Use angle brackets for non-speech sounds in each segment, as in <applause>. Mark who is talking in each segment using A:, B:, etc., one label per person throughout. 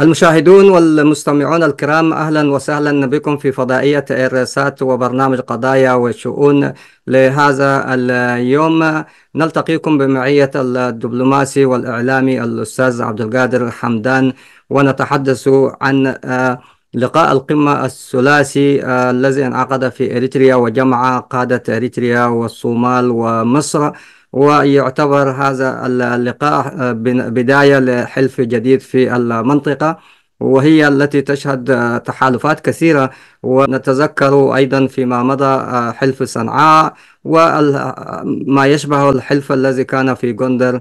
A: المشاهدون والمستمعون الكرام اهلا وسهلا بكم في فضائيه الرسات وبرنامج قضايا وشؤون لهذا اليوم نلتقيكم بمعيه الدبلوماسي والاعلامي الاستاذ عبد القادر حمدان ونتحدث عن آه، لقاء القمة الثلاثي آه، الذي انعقد في إريتريا وجمع قادة إريتريا والصومال ومصر ويعتبر هذا اللقاء آه، بداية لحلف جديد في المنطقة وهي التي تشهد آه، تحالفات كثيرة ونتذكر أيضا فيما مضى آه، حلف صنعاء وما يشبه الحلف الذي كان في جندر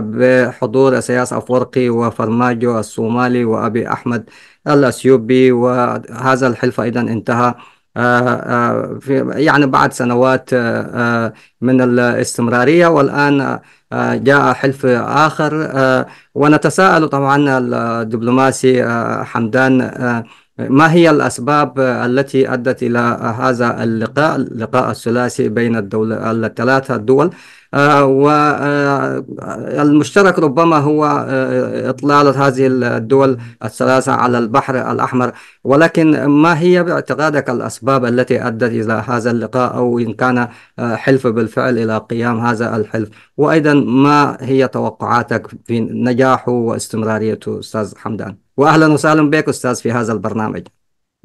A: بحضور سياس أفورقي وفرماجو الصومالي وأبي أحمد الأثيوبي وهذا الحلف أيضا انتهى آه، آه، في يعني بعد سنوات آه، من الاستمرارية والآن جاء حلف آخر ونتساءل طبعا الدبلوماسي حمدان ما هي الأسباب التي أدت إلى هذا اللقاء اللقاء الثلاثي بين الدولة الثلاثة الدول آه، والمشترك آه، ربما هو آه، إطلالة هذه الدول الثلاثة على البحر الأحمر ولكن ما هي باعتقادك الأسباب التي أدت إلى هذا اللقاء أو إن كان حلف بالفعل إلى قيام هذا الحلف وأيضا ما هي توقعاتك في نجاحه واستمراريته أستاذ حمدان واهلا وسهلا بك استاذ في هذا البرنامج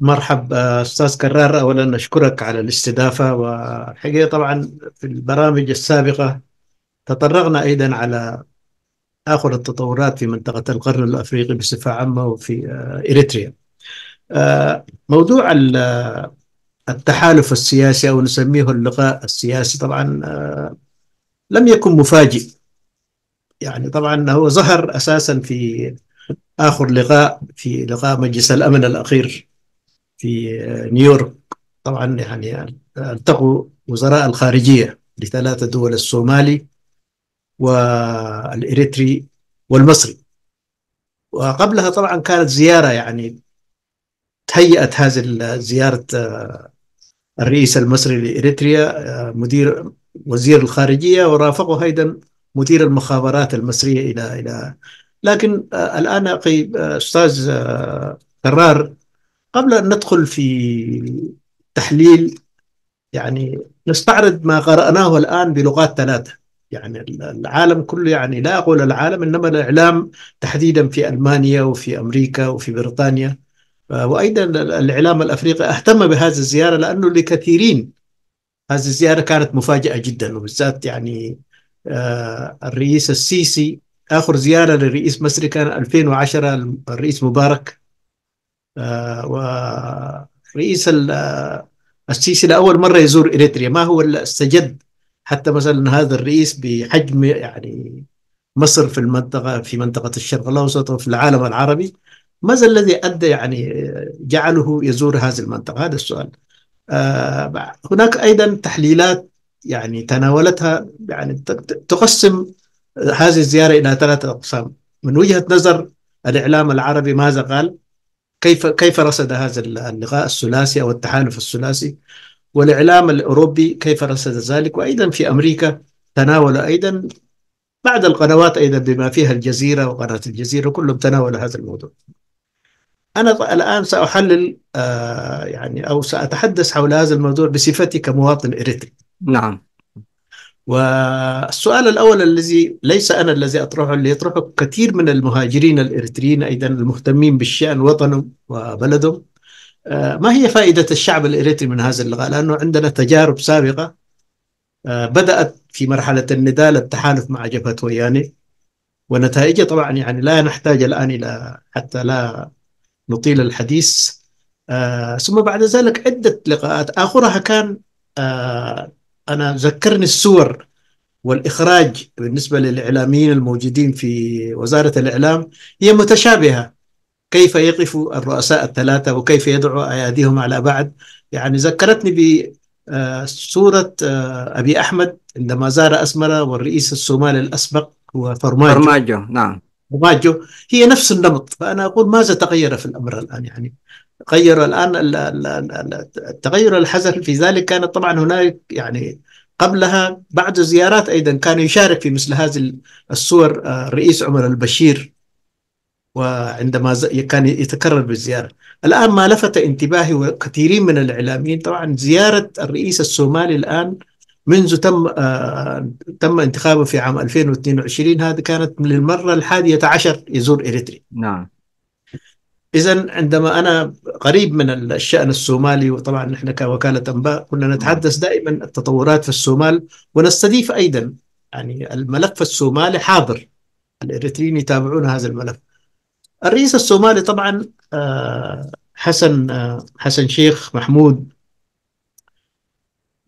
B: مرحبا استاذ كرار اولا اشكرك على الاستضافه والحقيقه طبعا في البرامج السابقه تطرقنا ايضا على اخر التطورات في منطقه القرن الافريقي بصفه عامه وفي آه، اريتريا. آه، موضوع آه، التحالف السياسي او نسميه اللقاء السياسي طبعا لم يكن مفاجئ يعني طبعا هو ظهر اساسا في آخر لقاء في لقاء مجلس الأمن الأخير في آه، نيويورك طبعا يعني التقوا وزراء الخارجية لثلاثة دول الصومالي والإريتري والمصري وقبلها طبعا كانت زيارة يعني تهيئت هذه زيارة آه، الرئيس المصري لإريتريا آه، مدير وزير الخارجية ورافقه أيضا مدير المخابرات المصرية إلى إلى لكن آه، الآن أخي آه، أستاذ قرار آه، قبل أن ندخل في تحليل يعني نستعرض ما قرأناه الآن بلغات ثلاثة يعني العالم كله يعني لا أقول العالم إنما الإعلام تحديدا في ألمانيا وفي أمريكا وفي بريطانيا وأيضا الإعلام الأفريقي اهتم بهذه الزيارة لأنه لكثيرين هذه الزيارة كانت مفاجاه جدا وبالذات يعني الرئيس السيسي اخر زياره للرئيس مصري كان 2010 الرئيس مبارك آه، ورئيس آه، السيسي لاول مره يزور اريتريا ما هو استجد حتى مثلا هذا الرئيس بحجم يعني مصر في المنطقه في منطقه الشرق الاوسط وفي العالم العربي ماذا الذي ادى يعني آه، جعله يزور هذه المنطقه هذا السؤال هناك ايضا تحليلات يعني تناولتها يعني تقسم هذه الزيارة إلى ثلاثة أقسام من وجهة نظر الإعلام العربي ماذا قال كيف كيف رصد هذا اللقاء الثلاثي أو التحالف الثلاثي والإعلام الأوروبي كيف رصد ذلك وأيضا في أمريكا تناول أيضا بعد القنوات أيضا بما فيها الجزيرة وقناة الجزيرة كلهم تناولوا هذا الموضوع أنا الآن سأحلل آه يعني أو سأتحدث حول هذا الموضوع بصفتي كمواطن إريتري نعم والسؤال الأول الذي ليس أنا الذي أطرحه اللي يطرحه كثير من المهاجرين الإريتريين أيضا المهتمين بالشأن وطنهم وبلدهم آه، ما هي فائدة الشعب الإريتري من هذا اللقاء لأنه عندنا تجارب سابقة آه، بدأت في مرحلة الندال التحالف مع جبهة وياني ونتائجها طبعا يعني لا نحتاج الآن إلى حتى لا نطيل الحديث آه، ثم بعد ذلك عدة لقاءات آخرها كان انا ذكرني الصور والاخراج بالنسبه للاعلاميين الموجودين في وزاره الاعلام هي متشابهه كيف يقف الرؤساء الثلاثه وكيف يدعو اياديهم على بعد يعني ذكرتني بصوره آه، آه، أبي أحمد عندما زار أسمرة والرئيس الصومالي الأسبق هو فرماجو فرماجو نعم فرماجو هي نفس النمط فأنا أقول ماذا تغير في الأمر الآن يعني غير الان التغير اللي في ذلك كانت طبعا هنالك يعني قبلها بعد الزيارات ايضا كان يشارك في مثل هذه الصور آه، الرئيس عمر البشير وعندما كان يتكرر بالزيارة الآن ما لفت انتباهي وكثيرين من الإعلاميين طبعا زيارة الرئيس الصومالي الآن منذ تم آه تم انتخابه في عام 2022 هذه كانت للمرة الحادية عشر يزور إريتري نعم اذا عندما انا قريب من الشان الصومالي وطبعا نحن كوكاله انباء كنا نتحدث دائما التطورات في الصومال ونستضيف ايضا يعني الملف الصومالي حاضر الاريتريين يتابعون هذا الملف الرئيس الصومالي طبعا آه، حسن آه، حسن شيخ محمود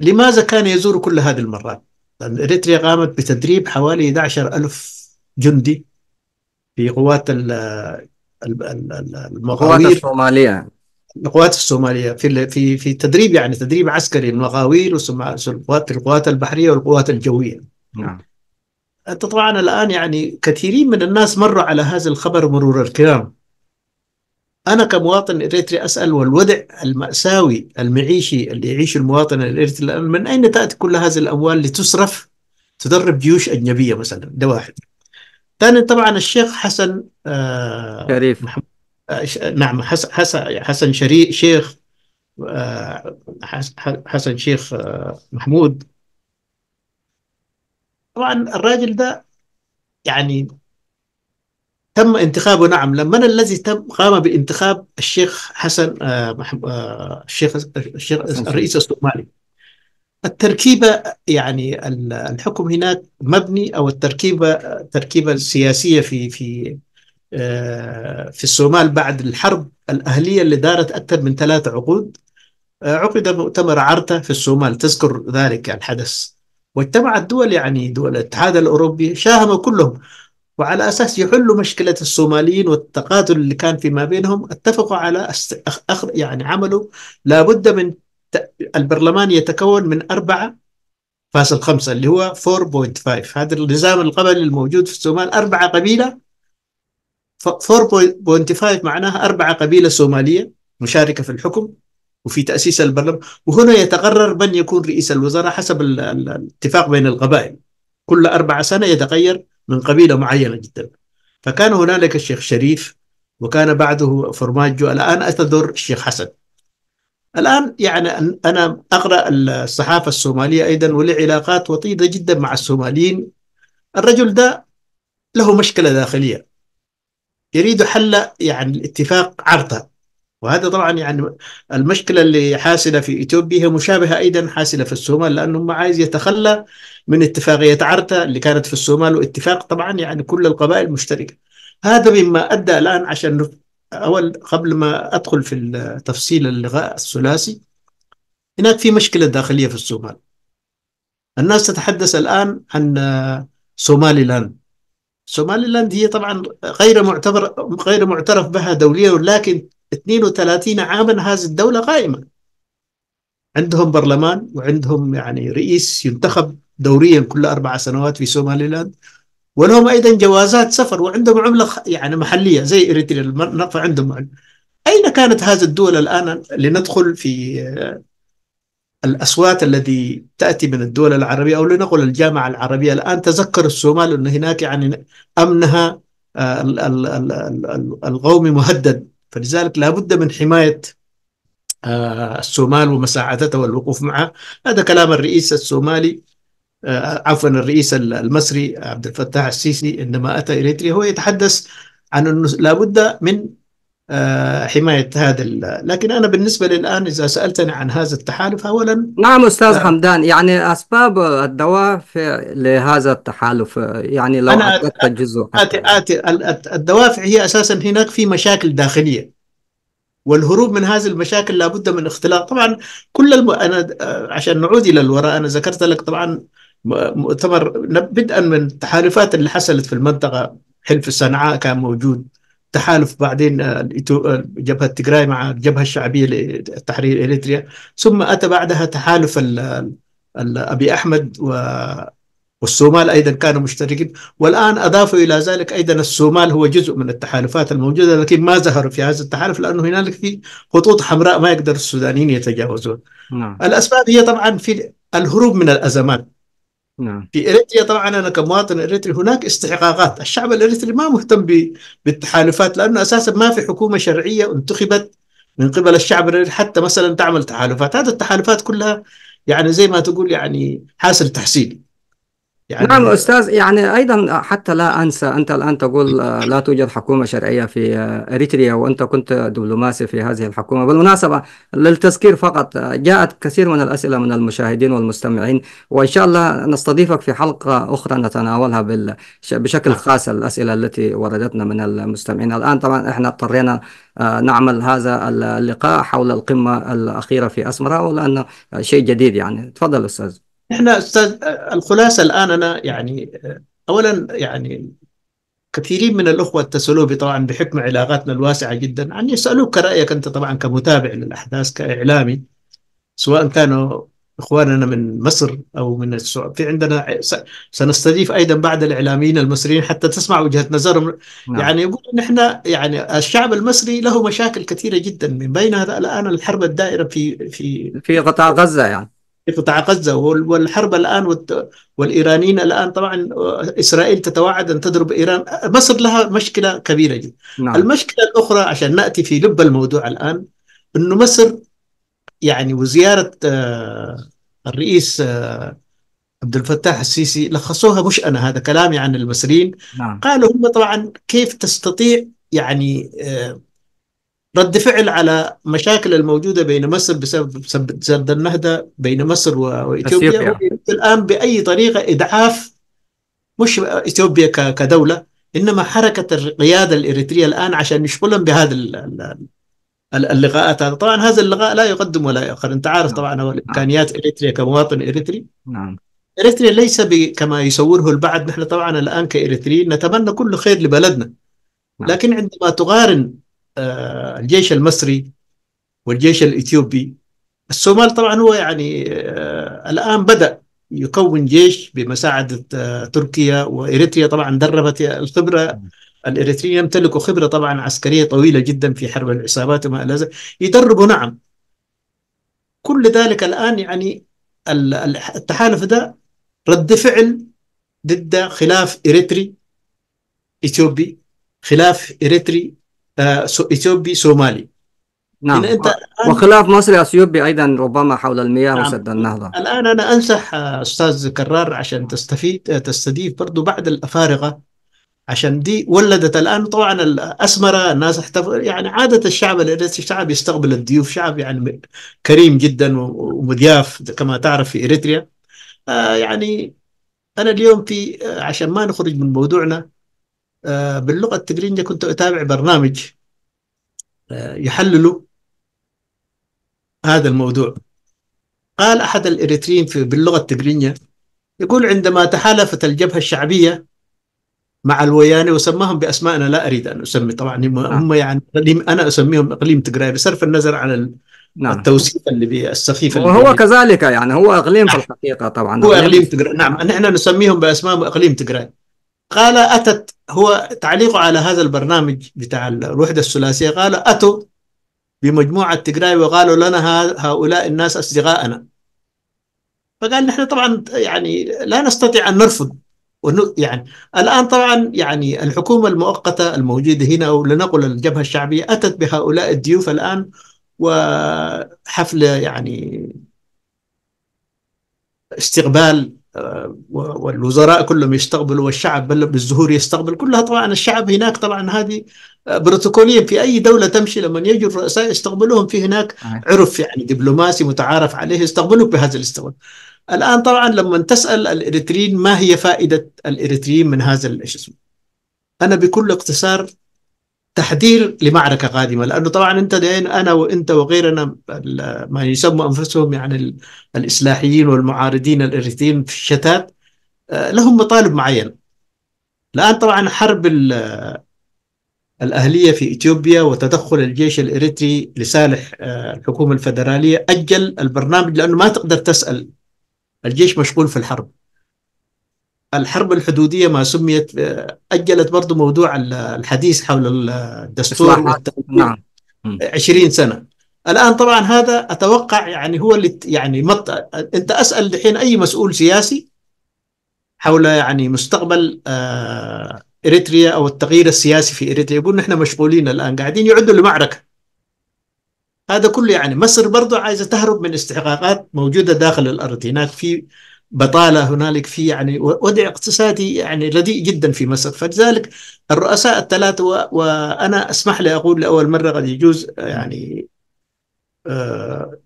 B: لماذا كان يزور كل هذه المرات؟ لأن إريتريا قامت بتدريب حوالي 11 ألف جندي في قوات المغاوير القوات الصوماليه القوات الصوماليه في في في تدريب يعني تدريب عسكري المغاوير والقوات القوات البحريه والقوات الجويه نعم انت طبعا الان يعني كثيرين من الناس مروا على هذا الخبر مرور الكرام انا كمواطن اريتري اسال والوضع الماساوي المعيشي اللي يعيشه المواطن الاريتري من اين تاتي كل هذه الاموال لتصرف تدرب جيوش اجنبيه مثلا ده واحد ثاني طبعا الشيخ حسن آه شريف آه، نعم حسن حسن حسن شريف شيخ آه حسن شيخ آه، محمود طبعا الراجل ده يعني تم انتخابه نعم لما الذي تم قام بانتخاب الشيخ حسن آه، الشيخ الشيخ الرئيس الصومالي التركيبه يعني الحكم هناك مبني او التركيبه التركيبه السياسيه في في آه، في الصومال بعد الحرب الاهليه اللي دارت اكثر من ثلاث عقود آه، عقد مؤتمر عرته في الصومال تذكر ذلك الحدث واجتمعت دول يعني دول الاتحاد الاوروبي شاهموا كلهم وعلى اساس يحلوا مشكله الصوماليين والتقاتل اللي كان فيما بينهم اتفقوا على أخ... يعني عملوا لابد من البرلمان يتكون من أربعة فاصل خمسة اللي هو 4.5 هذا النظام القبلي الموجود في الصومال أربعة قبيلة 4.5 معناها أربعة قبيلة صومالية مشاركة في الحكم وفي تأسيس البرلمان وهنا يتقرر من يكون رئيس الوزراء حسب الاتفاق بين القبائل كل أربعة سنة يتغير من قبيلة معينة جدا فكان هنالك الشيخ شريف وكان بعده فرماجو الآن أتذر الشيخ حسن الآن يعني أنا أقرأ الصحافة الصومالية أيضا ولي علاقات وطيدة جدا مع الصوماليين الرجل ده له مشكلة داخلية يريد حل يعني الاتفاق عرضة وهذا طبعا يعني المشكلة اللي حاصلة في إثيوبيا هي مشابهة أيضا حاصلة في الصومال لأنه ما عايز يتخلى من اتفاقية عرتا اللي كانت في الصومال واتفاق طبعا يعني كل القبائل مشتركة هذا مما أدى الآن عشان أول قبل ما أدخل في تفصيل اللغاء الثلاثي هناك في مشكلة داخلية في الصومال الناس تتحدث الآن عن سومالي لاند سومالي لاند هي طبعا غير معتبر غير معترف بها دوليا ولكن 32 عاما هذه الدولة قائمة عندهم برلمان وعندهم يعني رئيس ينتخب دوريا كل أربع سنوات في سومالي لاند ولهم ايضا جوازات سفر وعندهم عمله يعني محليه زي اريتريا عندهم اين كانت هذه الدول الان لندخل في آه، الاصوات التي تاتي من الدول العربيه او لنقل الجامعه العربيه الان تذكر الصومال ان هناك يعني امنها آه، القومي مهدد فلذلك لابد من حمايه آه، الصومال ومساعدته والوقوف معه هذا كلام الرئيس الصومالي آه، عفوا الرئيس المصري عبد الفتاح السيسي عندما أتى إريتريا هو يتحدث عن أنه لابد من آه، حماية هذا لكن أنا بالنسبة للآن إذا سألتني عن هذا التحالف أولا نعم
A: أستاذ آه. حمدان يعني أسباب الدواء في لهذا التحالف
B: يعني لو أدقت جزء آتي آتي الدوافع هي أساسا هناك في مشاكل داخلية والهروب من هذه المشاكل لابد من اختلاط طبعا كل الم... أنا عشان نعود إلى الوراء أنا ذكرت لك طبعا مؤتمر بدءا من التحالفات اللي حصلت في المنطقه حلف صنعاء كان موجود تحالف بعدين آه، آه، جبهه تجراي مع الجبهه الشعبيه لتحرير اريتريا ثم اتى بعدها تحالف ابي احمد والصومال ايضا كانوا مشتركين والان اضافوا الى ذلك ايضا الصومال هو جزء من التحالفات الموجوده لكن ما ظهروا في هذا التحالف لانه هنالك في خطوط حمراء ما يقدر السودانيين يتجاوزون نعم. الاسباب هي طبعا في الهروب من الازمات نعم. في اريتريا طبعا انا كمواطن اريتري هناك استحقاقات، الشعب الاريتري ما مهتم بالتحالفات لانه اساسا ما في حكومه شرعيه انتخبت من قبل الشعب الاريتري حتى مثلا تعمل تحالفات، هذه التحالفات كلها يعني زي ما تقول يعني حاصل تحصيلي. يعني نعم أستاذ
A: يعني أيضا حتى لا أنسى أنت الآن تقول آه، لا توجد حكومة شرعية في آه، إريتريا وأنت كنت دبلوماسي في هذه الحكومة بالمناسبة للتذكير فقط آه، جاءت كثير من الأسئلة من المشاهدين والمستمعين وإن شاء الله نستضيفك في حلقة أخرى نتناولها بشكل نعم. خاص الأسئلة التي وردتنا من المستمعين الآن طبعا إحنا اضطرينا نعمل هذا اللقاء حول القمة الأخيرة في أسمرة ولأنه شيء جديد يعني تفضل أستاذ
B: احنا استاذ الخلاصه الان انا يعني اولا يعني كثيرين من الاخوه اتصلوا بي طبعا بحكم علاقاتنا الواسعه جدا عن يعني يسالوك رايك انت طبعا كمتابع للاحداث كاعلامي سواء كانوا اخواننا من مصر او من السعوديه في عندنا سنستضيف ايضا بعض الاعلاميين المصريين حتى تسمع وجهه نظرهم نعم. يعني يقول نحن يعني الشعب المصري له مشاكل كثيره جدا من بينها الان الحرب الدائره في في في قطاع غزه يعني في قطاع غزة والحرب الآن والإيرانيين الآن طبعا آه، إسرائيل تتوعد أن تضرب إيران مصر لها مشكلة كبيرة جدا نعم. المشكلة الأخرى عشان نأتي في لب الموضوع الآن أنه مصر يعني وزيارة آه، الرئيس آه، عبد الفتاح السيسي لخصوها مش أنا هذا كلامي عن المصريين نعم. قالوا هم طبعا كيف تستطيع يعني رد فعل على مشاكل الموجودة بين مصر بسبب سد النهضة بين مصر وإثيوبيا الآن بأي طريقة إضعاف مش إثيوبيا كدولة إنما حركة القيادة الإريترية الآن عشان يشغلهم بهذا اللقاءات هذا طبعا هذا اللقاء لا يقدم ولا يؤخر أنت عارف نعم. طبعا نعم. إمكانيات إريتريا كمواطن إريتري نعم إريتريا ليس كما يصوره البعض نحن طبعا الآن كإريتريين نتمنى كل خير لبلدنا نعم. لكن عندما تقارن آه، الجيش المصري والجيش الإثيوبي الصومال طبعا هو يعني آه، الآن بدأ يكون جيش بمساعدة آه، تركيا وإريتريا طبعا دربت الخبرة الإريتريين يمتلكوا خبرة طبعا عسكرية طويلة جدا في حرب العصابات وما إلى ذلك يدربوا نعم كل ذلك الآن يعني التحالف ده رد فعل ضد خلاف إريتري إثيوبي خلاف إريتري آه،
A: اثيوبي سومالي نعم إن انت وخلاف مصري اثيوبي ايضا ربما حول المياه نعم. وسد النهضه
B: الان انا انصح آه، استاذ كرار عشان تستفيد آه، تستضيف برضه بعد الافارقه عشان دي ولدت الان طبعا الاسمره الناس احتفل يعني عاده الشعب الاريتري شعب يستقبل الضيوف شعب يعني كريم جدا ومضياف كما تعرف في اريتريا آه يعني انا اليوم في عشان ما نخرج من موضوعنا آه، باللغه التقرينيه كنت اتابع برنامج آه، يحللوا هذا الموضوع قال احد الاريتريين في باللغه التقرينيه يقول عندما تحالفت الجبهه الشعبيه مع الوياني وسماهم باسماء انا لا اريد ان اسمي طبعا هم نعم. يعني انا اسميهم اقليم تجراي بصرف النظر عن نعم. التوصيف اللي بالسخيف وهو اللي كذلك يعني هو اقليم نعم. في
A: الحقيقه طبعا هو اقليم
B: تجراي نعم نحن نسميهم باسماء اقليم نعم قال أتت هو تعليقه على هذا البرنامج بتاع الوحدة الثلاثية قال أتوا بمجموعة تجراي وقالوا لنا هؤلاء الناس أصدقائنا فقال نحن طبعا يعني لا نستطيع أن نرفض يعني الآن طبعا يعني الحكومة المؤقتة الموجودة هنا أو لنقل الجبهة الشعبية أتت بهؤلاء الضيوف الآن وحفلة يعني استقبال آه، والوزراء كلهم يستقبلوا والشعب بالزهور يستقبل كلها طبعا الشعب هناك طبعا هذه بروتوكوليا في اي دوله تمشي لما يجوا الرؤساء يستقبلوهم في هناك عرف يعني دبلوماسي متعارف عليه يستقبلوك بهذا الاستقبال. الان طبعا لما تسال الاريتريين ما هي فائده الاريتريين من هذا شو اسمه انا بكل اختصار تحذير لمعركه قادمه لانه طبعا انت انا وانت وغيرنا ما يسموا انفسهم يعني الاصلاحيين والمعارضين الارثيين في الشتات آه، لهم مطالب معينه. الان طبعا حرب الاهليه في اثيوبيا وتدخل الجيش الاريتري لصالح آه، الحكومه الفدراليه اجل البرنامج لانه ما تقدر تسال الجيش مشغول في الحرب الحرب الحدوديه ما سميت آه، اجلت برضو موضوع الحديث حول الدستور نعم 20 سنه الان طبعا هذا اتوقع يعني هو اللي يعني مط... انت اسال دحين اي مسؤول سياسي حول يعني مستقبل آه اريتريا او التغيير السياسي في اريتريا يقول نحن مشغولين الان قاعدين يعدوا لمعركه هذا كله يعني مصر برضو عايزه تهرب من استحقاقات موجوده داخل الارض هناك في بطاله هنالك في يعني وضع اقتصادي يعني رديء جدا في مصر فلذلك الرؤساء الثلاثه وانا اسمح لي اقول لاول مره قد يجوز يعني آه،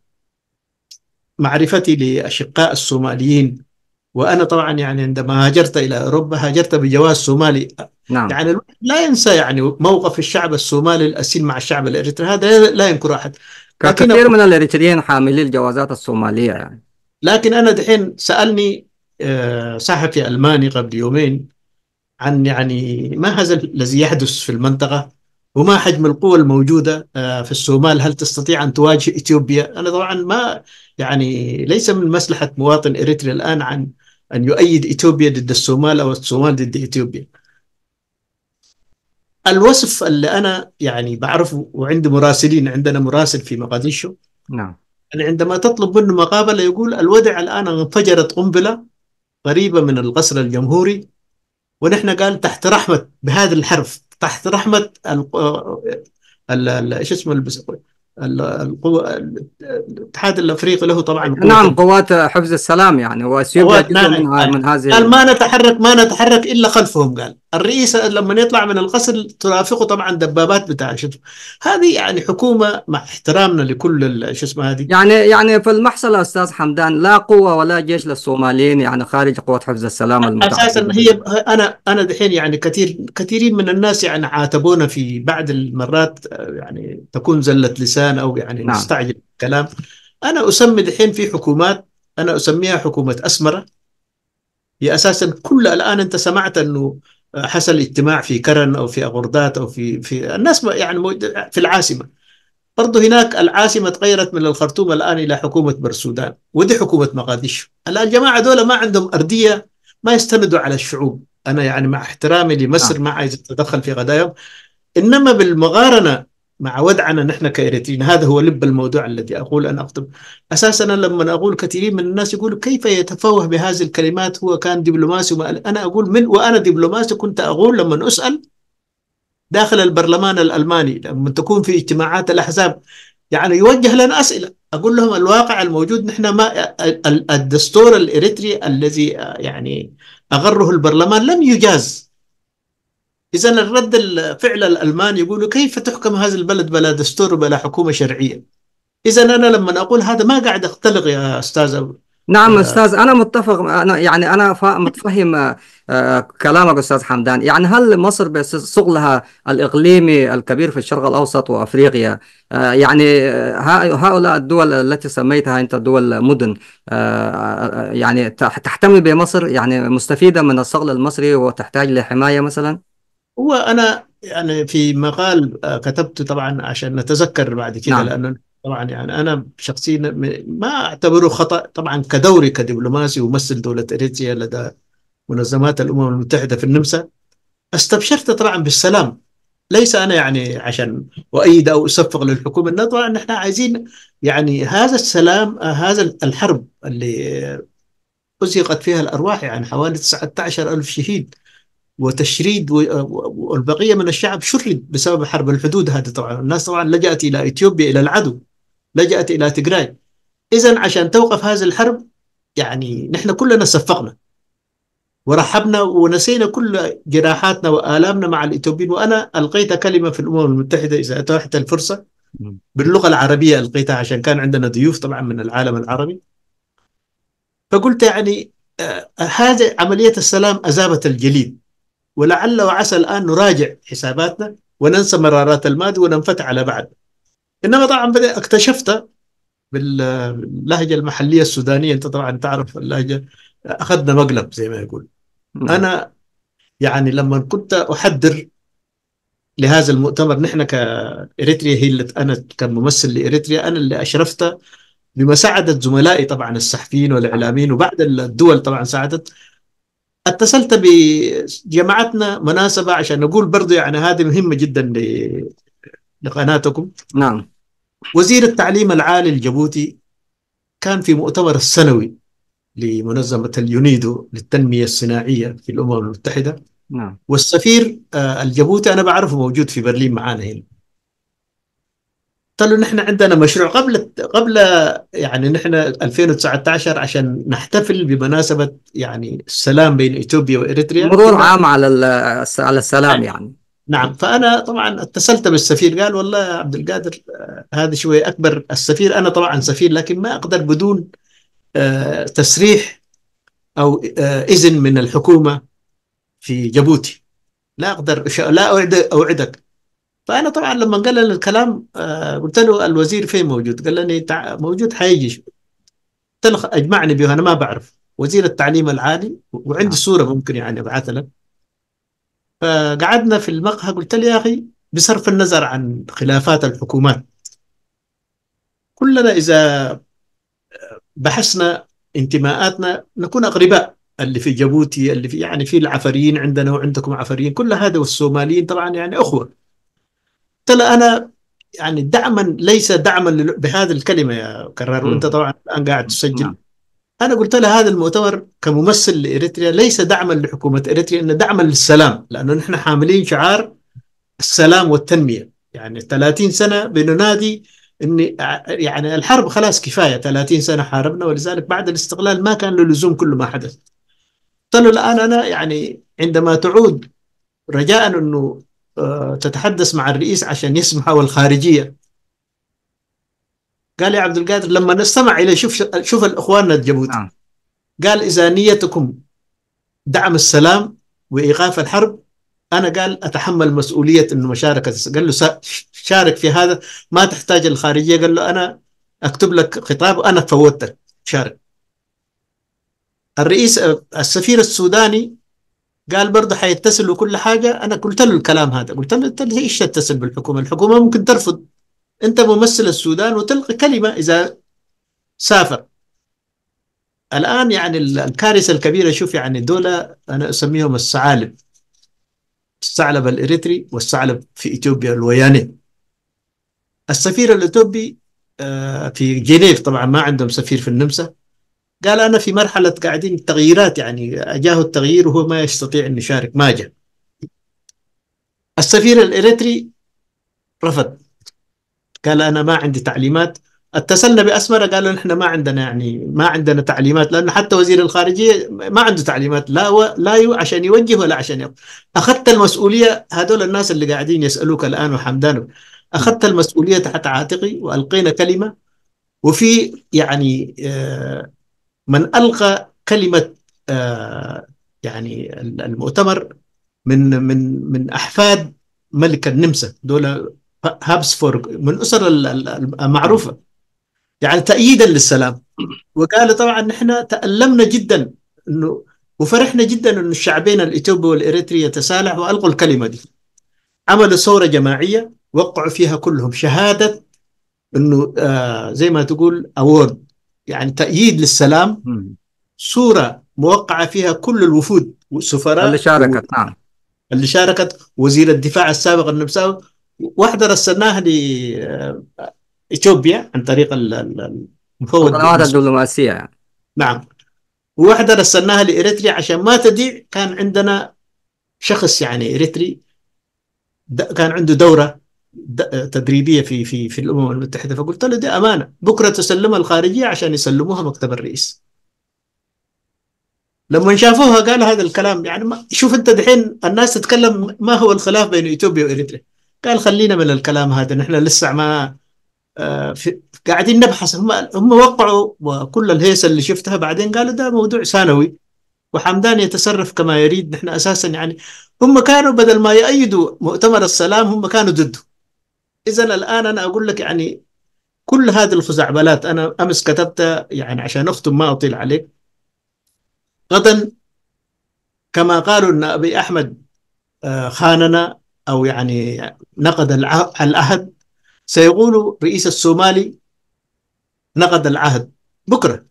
B: معرفتي لاشقاء الصوماليين وانا طبعا يعني عندما هاجرت الى اوروبا هاجرت بجواز صومالي نعم يعني لا ينسى يعني موقف الشعب الصومالي الاسيل مع الشعب الاريتري هذا لا ينكر احد كثير من الاريتريين حاملي الجوازات الصوماليه يعني لكن انا دحين سالني آه، صحفي الماني قبل يومين عن يعني ما هذا الذي يحدث في المنطقه وما حجم القوى الموجوده آه، في الصومال هل تستطيع ان تواجه اثيوبيا؟ انا طبعا ما يعني ليس من مصلحه مواطن اريتري الان عن ان يؤيد اثيوبيا ضد الصومال او الصومال ضد اثيوبيا. الوصف اللي انا يعني بعرفه وعندي مراسلين عندنا مراسل في مقاديشو نعم يعني عندما تطلب منه مقابله يقول الودع الان انفجرت قنبله قريبه من القصر الجمهوري ونحن قال تحت رحمه بهذا الحرف تحت رحمه آه، ايش اسمه القوى الاتحاد الافريقي له طبعا نعم
A: قوات حفظ السلام يعني واثيوبيا نعم من, نعم. من هذه قال ما
B: نتحرك ما نتحرك الا خلفهم قال الرئيس لما يطلع من القصر ترافقه طبعا دبابات بتاع شو هذه يعني حكومه مع احترامنا لكل شو اسمه هذه يعني يعني في المحصله استاذ
A: حمدان لا قوه ولا جيش للصوماليين يعني خارج قوات حفظ السلام المتحدة اساسا هي انا
B: انا دحين يعني كثير كثيرين من الناس يعني عاتبونا في بعض المرات آه، يعني تكون زله لسان الميدان او يعني نعم. نستعجل الكلام انا اسمي دحين في حكومات انا اسميها حكومه اسمره هي اساسا كل الان انت سمعت انه حصل اجتماع في كرن او في اغردات او في في الناس يعني في العاصمه برضه هناك العاصمه تغيرت من الخرطوم الان الى حكومه برسودان ودي حكومه مقاديشو الجماعه دول ما عندهم ارديه ما يستندوا على الشعوب انا يعني مع احترامي لمصر نعم. ما عايز اتدخل في غدايهم انما بالمقارنه مع ودعنا نحن كإريتريين هذا هو لب الموضوع الذي أقول أن اكتب أساسا لما أقول كثيرين من الناس يقولوا كيف يتفوه بهذه الكلمات هو كان دبلوماسي أنا أقول من وأنا دبلوماسي كنت أقول لما أسأل داخل البرلمان الألماني لما تكون في اجتماعات الأحزاب يعني يوجه لنا أسئلة أقول لهم الواقع الموجود نحن ما الدستور الإريتري الذي يعني أغره البرلمان لم يجاز اذا الرد الفعل الالماني يقولوا كيف تحكم هذا البلد بلا دستور وبلا حكومه شرعيه؟ اذا انا لما اقول هذا ما قاعد اختلق يا استاذ
A: نعم آه. استاذ انا متفق أنا يعني انا متفهم آه، كلامك استاذ حمدان يعني هل مصر بشغلها الاقليمي الكبير في الشرق الاوسط وافريقيا آه، يعني هؤلاء الدول التي سميتها انت دول مدن يعني تحتمي بمصر يعني مستفيده من الصغل المصري وتحتاج
B: لحمايه مثلا هو انا يعني في مقال آه، كتبته طبعا عشان نتذكر بعد كده نعم. لانه طبعا يعني انا شخصيا ما اعتبره خطا طبعا كدوري كدبلوماسي ومثل دوله اريتريا لدى منظمات الامم المتحده في النمسا استبشرت طبعا بالسلام ليس انا يعني عشان اؤيد او اصفق للحكومه لا طبعا احنا عايزين يعني هذا السلام آه، هذا الحرب اللي أزيقت فيها الأرواح يعني حوالي 19 ألف شهيد وتشريد والبقيه من الشعب شرد بسبب حرب الحدود هذه طبعا الناس طبعا لجأت الى اثيوبيا الى العدو لجأت الى تجراي اذا عشان توقف هذه الحرب يعني نحن كلنا صفقنا ورحبنا ونسينا كل جراحاتنا والامنا مع الاثيوبيين وانا القيت كلمه في الامم المتحده اذا اتاحت الفرصه باللغه العربيه القيتها عشان كان عندنا ضيوف طبعا من العالم العربي فقلت يعني آه، هذه عمليه السلام ازابت الجليد ولعل وعسى الآن نراجع حساباتنا وننسى مرارات الماضي وننفتح على بعد إنما طبعا بدأ اكتشفت باللهجة المحلية السودانية أنت طبعا تعرف اللهجة أخذنا مقلب زي ما يقول نعم. أنا يعني لما كنت أحضر لهذا المؤتمر نحن كإريتريا هي اللي أنا كممثل لإريتريا أنا اللي أشرفت بمساعدة زملائي طبعا الصحفيين والإعلاميين وبعد الدول طبعا ساعدت اتصلت بجماعتنا مناسبة عشان نقول برضه يعني هذه مهمة جدا لقناتكم نعم وزير التعليم العالي الجبوتي كان في مؤتمر السنوي لمنظمة اليونيدو للتنمية الصناعية في الأمم المتحدة نعم والسفير آه، الجبوتي أنا بعرفه موجود في برلين معانا هنا قالوا نحن عندنا مشروع قبل قبل يعني نحن 2019 عشان نحتفل بمناسبه يعني السلام بين اثيوبيا واريتريا مرور عام على على السلام نعم. يعني نعم فانا طبعا اتصلت بالسفير قال والله يا عبد القادر آه، هذا شوي اكبر السفير انا طبعا سفير لكن ما اقدر بدون آه، تسريح او آه، اذن من الحكومه في جيبوتي لا اقدر لا اوعدك فانا طبعا لما قال لنا الكلام آه، قلت له الوزير فين موجود؟ قال لي موجود حيجي قلت له اجمعني به انا ما بعرف وزير التعليم العالي وعندي نعم. صوره ممكن يعني ابعثها لك فقعدنا في المقهى قلت له يا اخي بصرف النظر عن خلافات الحكومات كلنا اذا آه، بحثنا انتماءاتنا نكون اقرباء اللي في جيبوتي اللي في يعني في العفريين عندنا وعندكم عفريين كل هذا والصوماليين طبعا يعني اخوه قلت له انا يعني دعما ليس دعما بهذه الكلمه يا كرار وانت طبعا الان قاعد تسجل نعم. انا قلت له هذا المؤتمر كممثل لاريتريا ليس دعما لحكومه اريتريا انه دعما للسلام لانه نحن حاملين شعار السلام والتنميه يعني 30 سنه بننادي ان يعني الحرب خلاص كفايه 30 سنه حاربنا ولذلك بعد الاستقلال ما كان له لزوم كل ما حدث قلت له الان انا يعني عندما تعود رجاء انه آه، تتحدث مع الرئيس عشان يسمع والخارجيه قال يا عبد القادر لما نستمع الى شوف شوف الاخوان الجبوت نعم. قال اذا نيتكم دعم السلام وايقاف الحرب انا قال اتحمل مسؤوليه انه مشاركه قال له شارك في هذا ما تحتاج الخارجيه قال له انا اكتب لك خطاب انا فوتك شارك الرئيس آه، السفير السوداني قال برضه حيتصل وكل حاجه انا قلت له الكلام هذا قلت له انت ليش تتصل بالحكومه؟ الحكومه ممكن ترفض انت ممثل السودان وتلقي كلمه اذا سافر الان يعني الكارثه الكبيره شوف يعني دولة انا اسميهم الثعالب الثعلب الاريتري والثعلب في اثيوبيا الوياني السفير الاثيوبي آه، في جنيف طبعا ما عندهم سفير في النمسا قال انا في مرحله قاعدين تغييرات يعني اجاه التغيير وهو ما يستطيع انه يشارك ما جاء السفير الاريتري رفض قال انا ما عندي تعليمات اتصلنا باسمره قالوا نحن ما عندنا يعني ما عندنا تعليمات لانه حتى وزير الخارجيه ما عنده تعليمات لا و لا يو عشان يوجه ولا عشان يقف. اخذت المسؤوليه هذول الناس اللي قاعدين يسالوك الان وحمدان اخذت المسؤوليه تحت عاتقي والقينا كلمه وفي يعني آه من ألقى كلمة آه، يعني المؤتمر من من من أحفاد ملك النمسا دول هابسبورغ من أسر المعروفة يعني تأييدا للسلام وقال طبعا نحن تألمنا جدا انه وفرحنا جدا انه الشعبين الاثيوبي والاريتري يتسالح والقوا الكلمه دي. عملوا ثوره جماعيه وقعوا فيها كلهم شهاده انه آه زي ما تقول اوورد يعني تأييد للسلام صورة موقعة فيها كل الوفود والسفراء اللي شاركت نعم اللي شاركت وزير الدفاع السابق النمساوي واحدة رسلناها آه، اثيوبيا عن طريق المفوض القنوات الدبلوماسية يعني. نعم وواحدة رسلناها لإريتريا عشان ما تضيع كان عندنا شخص يعني إريتري كان عنده دورة تدريبيه في في في الامم المتحده فقلت له دي امانه بكره تسلمها الخارجيه عشان يسلموها مكتب الرئيس لما شافوها قال هذا الكلام يعني ما شوف انت دحين الناس تتكلم ما هو الخلاف بين اثيوبيا واريتريا قال خلينا من الكلام هذا نحن لسه ما آه، في قاعدين نبحث هم هم وقعوا وكل الهيسه اللي شفتها بعدين قالوا ده موضوع ثانوي وحمدان يتصرف كما يريد نحن اساسا يعني هم كانوا بدل ما يؤيدوا مؤتمر السلام هم كانوا ضده اذا الان انا اقول لك يعني كل هذه الخزعبلات انا امس كتبتها يعني عشان اختم ما اطيل عليك غدا كما قالوا ان ابي احمد آه، خاننا او يعني نقد العهد سيقول رئيس الصومالي نقد العهد بكره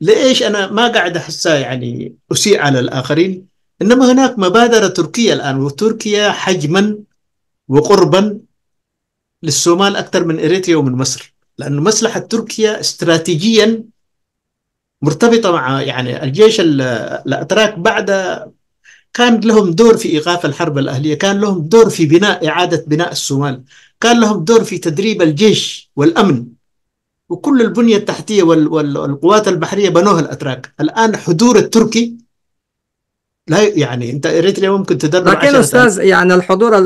B: ليش انا ما قاعد احس يعني اسيء على الاخرين انما هناك مبادره تركيه الان وتركيا حجما وقربا للصومال أكثر من إريتريا ومن مصر لانه مصلحة تركيا استراتيجيا مرتبطة مع يعني الجيش الأتراك بعد كان لهم دور في إيقاف الحرب الأهلية كان لهم دور في بناء إعادة بناء الصومال كان لهم دور في تدريب الجيش والأمن وكل البنية التحتية والقوات البحرية بنوها الأتراك الآن حضور التركي لا يعني انت اريتريا ممكن تدرب لكن استاذ
A: يعني الحضور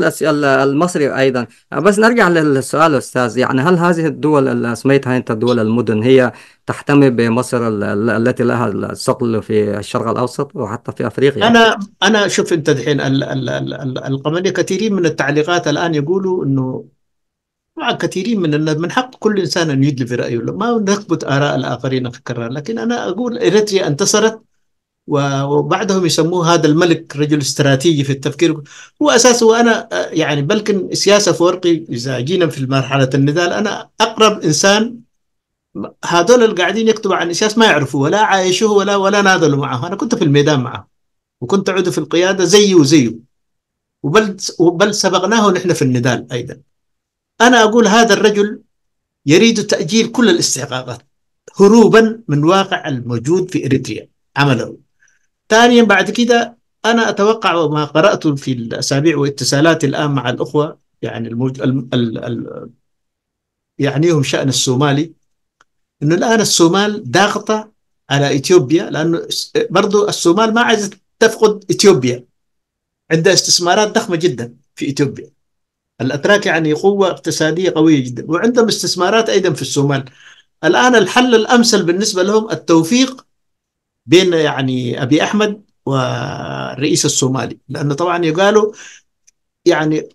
A: المصري ايضا بس نرجع للسؤال استاذ يعني هل هذه الدول اللي سميتها انت دول المدن هي تحتمي بمصر
B: التي لها الثقل في الشرق الاوسط وحتى في افريقيا انا انا شوف انت الحين ال... كثيرين من التعليقات الان يقولوا انه طبعا كثيرين من الناس من حق كل انسان ان يدلي في رايه ما نثبت اراء الاخرين كرر لكن انا اقول اريتريا انتصرت وبعدهم يسموه هذا الملك رجل استراتيجي في التفكير هو اساسه وانا آه، يعني بلكن سياسه فورقي اذا جينا في مرحله النضال انا اقرب انسان هذول اللي قاعدين يكتبوا عن السياسه ما يعرفوه ولا عايشوه ولا ولا ناضلوا معه انا كنت في الميدان معه وكنت اعود في القياده زيه وزيه وبل وبل سبقناه نحن في النضال ايضا انا اقول هذا الرجل يريد تاجيل كل الاستحقاقات هروبا من واقع الموجود في اريتريا عمله ثانيا بعد كده انا اتوقع وما قراته في الاسابيع واتصالاتي الان مع الاخوه يعني الموج... ال... ال... ال... يعنيهم شان الصومالي انه الان الصومال ضاغطه على اثيوبيا لانه برضه الصومال ما عايزه تفقد اثيوبيا عندها استثمارات ضخمه جدا في اثيوبيا الاتراك يعني قوه اقتصاديه قويه جدا وعندهم استثمارات ايضا في الصومال الان الحل الامثل بالنسبه لهم التوفيق بين يعني ابي احمد والرئيس الصومالي لانه طبعا قالوا يعني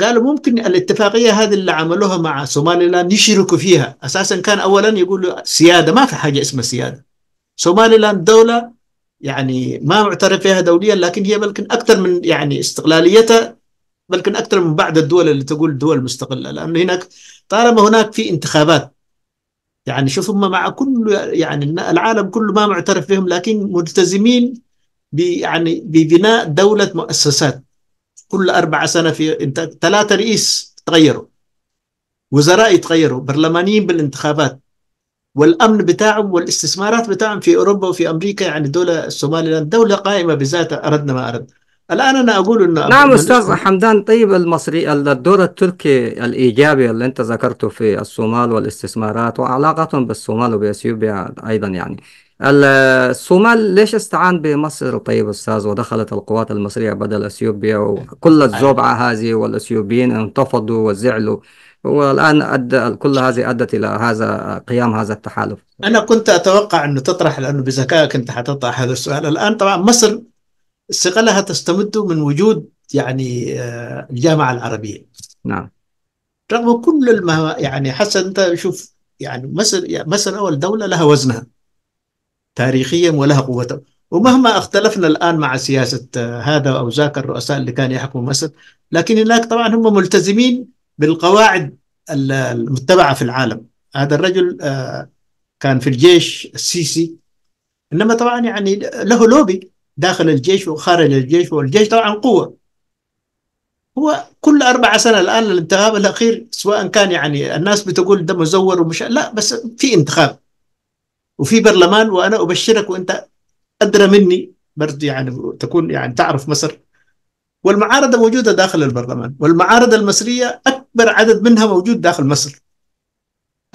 B: قالوا ممكن الاتفاقيه هذه اللي عملوها مع صومالي لاند يشركوا فيها اساسا كان اولا يقولوا سياده ما في حاجه اسمها سياده صومالي لاند دوله يعني ما معترف فيها دوليا لكن هي بلكن اكثر من يعني استقلاليتها بلكن اكثر من بعض الدول اللي تقول دول مستقله لانه هناك طالما هناك في انتخابات يعني شوف هم مع كل يعني العالم كله ما معترف بهم لكن ملتزمين يعني ببناء دولة مؤسسات كل أربع سنة في انت ثلاثة رئيس تغيروا وزراء يتغيروا برلمانيين بالانتخابات والأمن بتاعهم والاستثمارات بتاعهم في أوروبا وفي أمريكا يعني دولة الصومالي دولة قائمة بذاتها أردنا ما أردنا الان انا اقول انه نعم استاذ
A: حمدان طيب المصري الدور التركي الايجابي اللي انت ذكرته في الصومال والاستثمارات وعلاقتهم بالصومال وباثيوبيا ايضا يعني الصومال ليش استعان بمصر طيب استاذ ودخلت القوات المصريه بدل اثيوبيا وكل أيوة. الزوبعه هذه والاثيوبيين انتفضوا وزعلوا والان ادى كل هذه ادت الى هذا قيام هذا التحالف انا كنت
B: اتوقع انه تطرح لانه بذكائك انت حتطرح هذا السؤال الان طبعا مصر استقلالها تستمد من وجود يعني آه، الجامعه العربيه نعم رغم كل ما يعني حسن انت شوف يعني, يعني مصر اول دوله لها وزنها تاريخيا ولها قوتها ومهما اختلفنا الآن مع سياسة آه، هذا أو ذاك الرؤساء اللي كان يحكم مصر لكن هناك طبعا هم ملتزمين بالقواعد المتبعة في العالم هذا الرجل آه، كان في الجيش السيسي إنما طبعا يعني له لوبي داخل الجيش وخارج الجيش والجيش طبعا قوة هو كل أربع سنة الآن الانتخاب الأخير سواء كان يعني الناس بتقول ده مزور ومش لا بس في انتخاب وفي برلمان وأنا أبشرك وأنت أدرى مني برد يعني تكون يعني تعرف مصر والمعارضة موجودة داخل البرلمان والمعارضة المصرية أكبر عدد منها موجود داخل مصر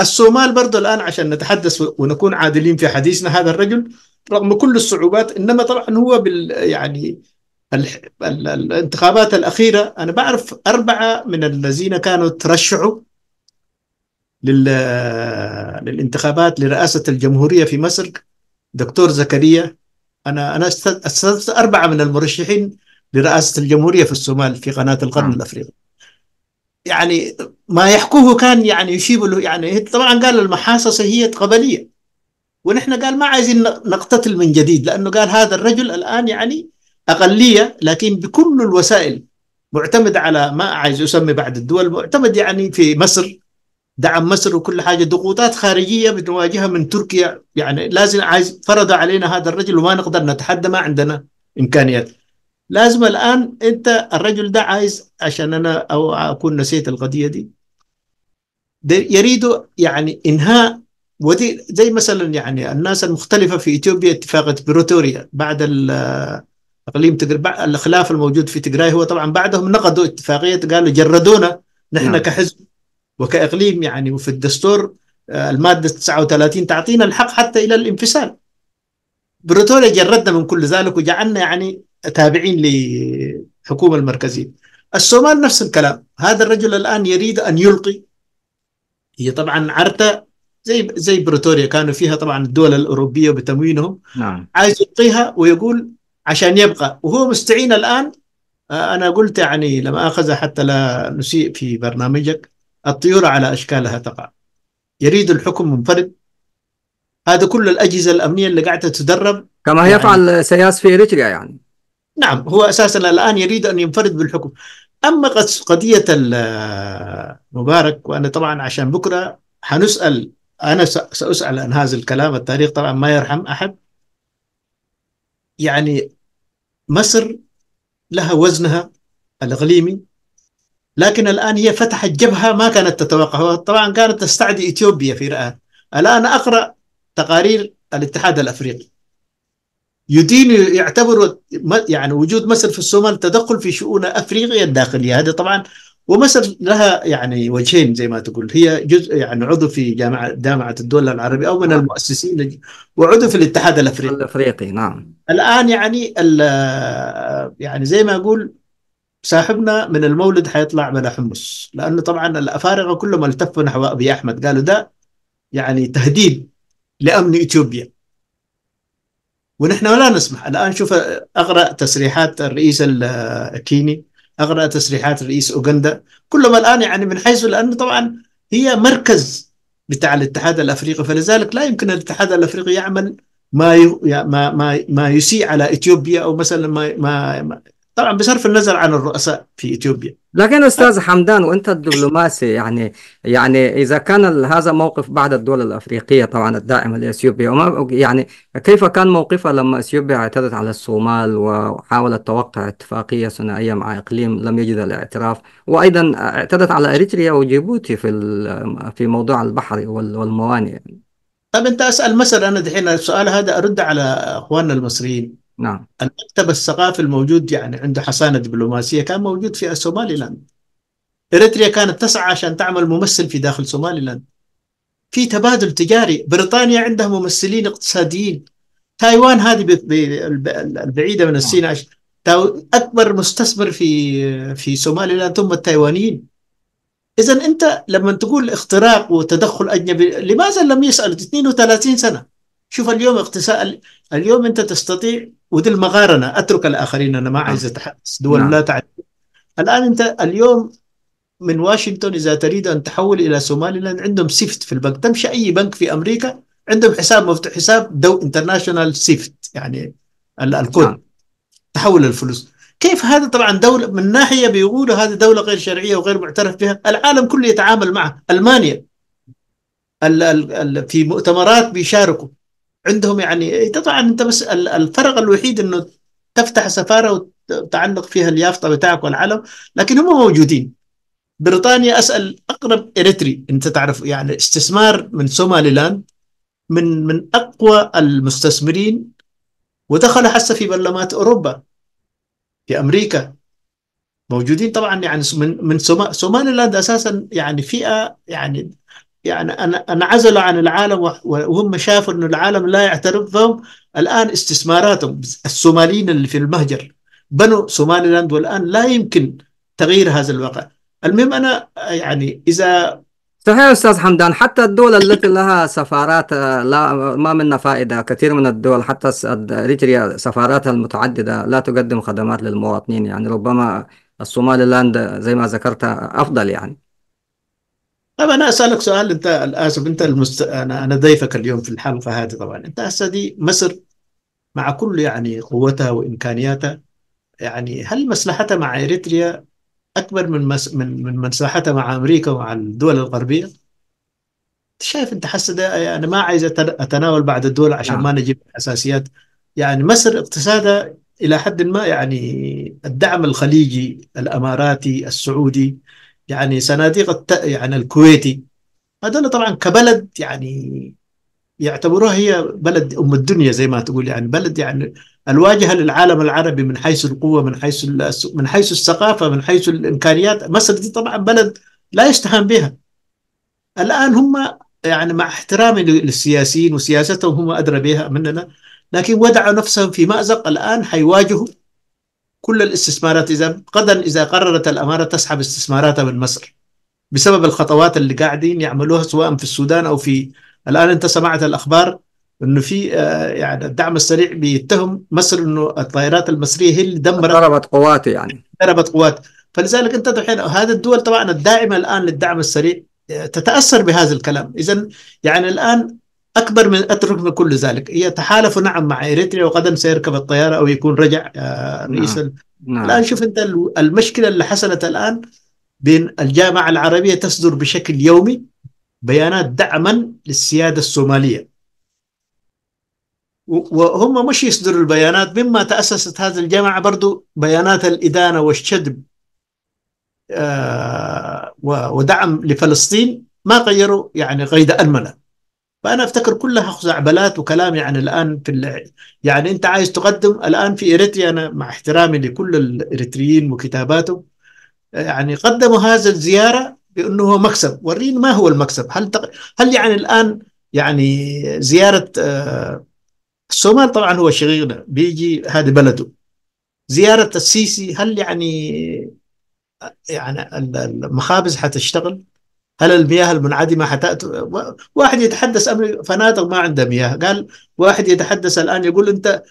B: الصومال برضه الآن عشان نتحدث ونكون عادلين في حديثنا هذا الرجل رغم كل الصعوبات انما طبعا هو بال يعني الانتخابات الاخيره انا بعرف اربعه من الذين كانوا ترشحوا لل للانتخابات لرئاسه الجمهوريه في مصر دكتور زكريا انا انا استاذ اربعه من المرشحين لرئاسه الجمهوريه في الصومال في قناه القرن نعم. الافريقي يعني ما يحكوه كان يعني يشيب له يعني طبعا قال المحاصصه هي قبليه ونحن قال ما عايزين نقتتل من جديد لانه قال هذا الرجل الان يعني اقليه لكن بكل الوسائل معتمد على ما عايز يسمي بعد الدول معتمد يعني في مصر دعم مصر وكل حاجه ضغوطات خارجيه بنواجهها من تركيا يعني لازم عايز فرض علينا هذا الرجل وما نقدر نتحدى ما عندنا امكانيات لازم الان انت الرجل ده عايز عشان انا او اكون نسيت القضيه دي يريد يعني انهاء ودي زي مثلا يعني الناس المختلفه في اثيوبيا اتفاقيه بريتوريا بعد الاقليم تقريبا الخلاف الموجود في تجراي هو طبعا بعدهم نقضوا اتفاقيه قالوا جردونا نحن نعم. كحزب وكاقليم يعني وفي الدستور آه، الماده 39 تعطينا الحق حتى الى الانفصال بريتوريا جردنا من كل ذلك وجعلنا يعني تابعين للحكومه المركزيه الصومال نفس الكلام هذا الرجل الان يريد ان يلقي هي طبعا عرته زي زي بريتوريا كانوا فيها طبعا الدول الاوروبيه بتموينهم نعم. عايز يبقيها ويقول عشان يبقى وهو مستعين الان آه، انا قلت يعني لما اخذ حتى لا نسيء في برنامجك الطيور على اشكالها تقع يريد الحكم منفرد هذا كل الاجهزه الامنيه اللي قاعده تدرب كما يعني يفعل سياس في اريتريا يعني نعم هو اساسا الان يريد ان ينفرد بالحكم اما قضيه المبارك آه، وانا طبعا عشان بكره حنسال أنا سأسأل عن هذا الكلام التاريخ طبعا ما يرحم أحد يعني مصر لها وزنها الإقليمي لكن الآن هي فتحت جبهة ما كانت تتوقعها طبعا كانت تستعدي إثيوبيا في رأى الآن أقرأ تقارير الاتحاد الأفريقي يدين يعتبر يعني وجود مصر في الصومال تدخل في شؤون افريقيا الداخليه هذا طبعا ومصر لها يعني وجهين زي ما تقول هي جزء يعني عضو في جامعه جامعه الدول العربيه او من نعم. المؤسسين وعضو في الاتحاد الافريقي الافريقي نعم الان يعني يعني زي ما اقول صاحبنا من المولد حيطلع بلا حمص لانه طبعا الافارقه كلهم التفوا نحو ابي احمد قالوا ده يعني تهديد لامن اثيوبيا ونحن لا نسمح الان شوف اقرا تصريحات الرئيس الكيني اغرى تسريحات الرئيس اوغندا كلما الان يعني من حيث لانه طبعا هي مركز بتاع الاتحاد الافريقي فلذلك لا يمكن الاتحاد الافريقي يعمل ما ما ما يسيء على اثيوبيا او مثلا ما ما طبعا بصرف النظر عن الرؤساء في اثيوبيا لكن استاذ حمدان وانت الدبلوماسي يعني يعني
A: اذا كان هذا موقف بعد الدول الافريقيه طبعا الداعمه لاثيوبيا وما يعني كيف كان موقفها لما اثيوبيا اعتدت على الصومال وحاولت توقع اتفاقيه ثنائيه مع اقليم لم يجد الاعتراف وايضا اعتدت على اريتريا وجيبوتي في
B: في موضوع البحر والموانئ طب انت اسال مثلا انا دحين السؤال هذا ارد على اخواننا المصريين نعم المكتب الثقافي الموجود يعني عنده حصانه دبلوماسيه كان موجود في لاند اريتريا كانت تسعى عشان تعمل ممثل في داخل لاند في تبادل تجاري بريطانيا عندها ممثلين اقتصاديين تايوان هذه البعيده من الصين نعم. اكبر مستثمر في في لاند ثم التايوانيين اذا انت لما تقول اختراق وتدخل اجنبي لماذا لم يسال 32 سنه شوف اليوم اقتصاد اليوم انت تستطيع ودي المقارنه اترك الاخرين انا ما عايز نعم. اتحدث دول نعم. لا تعرف الان انت اليوم من واشنطن اذا تريد ان تحول الى سومالي لاند عندهم سيفت في البنك تمشي اي بنك في امريكا عندهم حساب مفتوح حساب دو انترناشونال سيفت يعني الكود نعم. تحول الفلوس كيف هذا طبعا دولة من ناحية بيقولوا هذه دولة غير شرعية وغير معترف بها العالم كله يتعامل معها ألمانيا في مؤتمرات بيشاركوا عندهم يعني إيه، طبعا انت بس الفرق الوحيد انه تفتح سفاره وتعلق فيها اليافطه بتاعك والعلم لكن هم موجودين بريطانيا اسال اقرب اريتري انت تعرف يعني استثمار من سوماليلاند من من اقوى المستثمرين ودخلوا حتى في برلمانات اوروبا في امريكا موجودين طبعا يعني من من سوماليلاند اساسا يعني فئه يعني يعني انعزلوا عن العالم وهم شافوا انه العالم لا يعترف بهم الان استثماراتهم الصوماليين اللي في المهجر بنوا لاند والان لا يمكن تغيير هذا الواقع المهم انا يعني اذا صحيح
A: استاذ حمدان حتى الدول التي لها سفارات آه، لا ما منها فائده كثير من الدول حتى اريتريا سفاراتها المتعدده لا تقدم خدمات للمواطنين يعني ربما الصومالي لاند زي ما ذكرت افضل يعني
B: طب انا اسالك سؤال انت اسف انت المست... انا انا ضيفك اليوم في الحلقه هذه طبعا انت هسه دي مصر مع كل يعني قوتها وامكانياتها يعني هل مصلحتها مع اريتريا اكبر من مس... من من مصلحتها مع امريكا ومع الدول الغربيه؟ شايف انت حاسه ده انا ما عايز اتناول بعد الدول عشان نعم. ما نجيب اساسيات يعني مصر اقتصادها الى حد ما يعني الدعم الخليجي الاماراتي السعودي يعني صناديق الت... يعني الكويتي هذول طبعا كبلد يعني يعتبروها هي بلد ام الدنيا زي ما تقول يعني بلد يعني الواجهه للعالم العربي من حيث القوه من حيث من حيث الثقافه من حيث الامكانيات مصر دي طبعا بلد لا يستهان بها الان هم يعني مع احترامي للسياسيين وسياستهم هم ادرى بها مننا لكن ودعوا نفسهم في مازق الان حيواجهوا كل الاستثمارات إذا غدا إذا قررت الأمارة تسحب استثماراتها من مصر بسبب الخطوات اللي قاعدين يعملوها سواء في السودان أو في الآن أنت سمعت الأخبار انه في آه، يعني الدعم السريع بيتهم مصر انه الطائرات المصريه هي اللي دمرت ضربت قوات يعني ضربت قوات فلذلك انت دحين هذه الدول طبعا الداعمه الان للدعم السريع آه، تتاثر بهذا الكلام اذا يعني الان أكبر من أترك من كل ذلك يتحالف نعم مع إريتريا وغدا سيركب الطيارة أو يكون رجع آه، نعم. رئيس نعم. نعم. الآن شوف أنت المشكلة اللي حصلت الآن بين الجامعة العربية تصدر بشكل يومي بيانات دعما للسيادة الصومالية وهم مش يصدروا البيانات مما تأسست هذه الجامعة برضو بيانات الإدانة والشدب آه، ودعم لفلسطين ما غيروا يعني قيد المنه فانا افتكر كلها خزعبلات وكلام يعني الان في الـ يعني انت عايز تقدم الان في اريتريا انا مع احترامي لكل الاريتريين وكتاباتهم يعني قدموا هذا الزياره بانه هو مكسب ورين ما هو المكسب هل تق... هل يعني الان يعني زياره آه، الصومال طبعا هو شغيلنا بيجي هذه بلده زياره السيسي هل يعني آه، يعني المخابز حتشتغل هل المياه المنعدمة حتات واحد يتحدث أمر فنادق ما عنده مياه قال واحد يتحدث الآن يقول أنت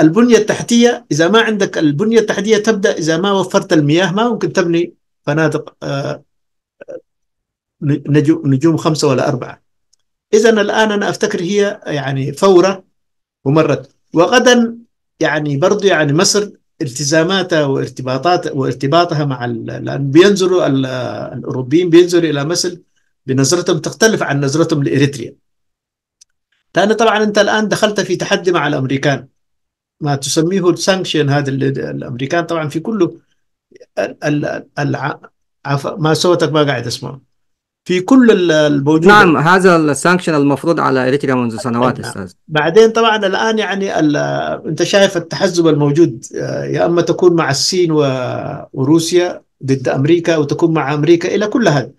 B: البنية التحتية إذا ما عندك البنية التحتية تبدأ إذا ما وفرت المياه ما ممكن تبني فنادق آه، نجوم خمسة ولا أربعة إذا الآن أنا أفتكر هي يعني فورة ومرت وغدا يعني برضو يعني مصر التزاماتها وارتباطات وارتباطها مع لان بينظروا الاوروبيين بينظروا الى مثل بنظرتهم تختلف عن نظرتهم لاريتريا. ثاني طبعا انت الان دخلت في تحدي مع الامريكان ما تسميه السانكشن هذا الامريكان طبعا في كله ال ال ما صوتك ما قاعد اسمعه في كل الموجود نعم هذا السانكشن المفروض على اريتريا منذ سنوات استاذ بعدين طبعا الان يعني انت شايف التحزب الموجود آه، يا اما تكون مع الصين وروسيا ضد امريكا وتكون مع امريكا الى كل هذا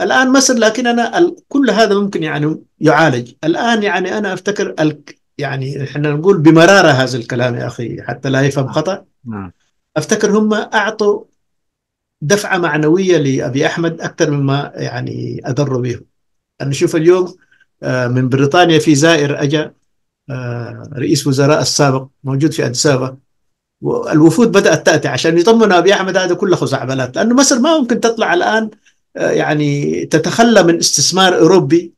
B: الان مصر لكن انا كل هذا ممكن يعني يعالج الان يعني انا افتكر يعني احنا نقول بمراره هذا الكلام يا اخي حتى لا يفهم خطا نعم. افتكر هم اعطوا دفعه معنويه لابي احمد اكثر مما يعني اضر به انا نشوف اليوم آه، من بريطانيا في زائر اجى آه، رئيس وزراء السابق موجود في اديس والوفود بدات تاتي عشان يطمنوا ابي احمد هذا كله خزعبلات لانه مصر ما ممكن تطلع الان آه، يعني تتخلى من استثمار اوروبي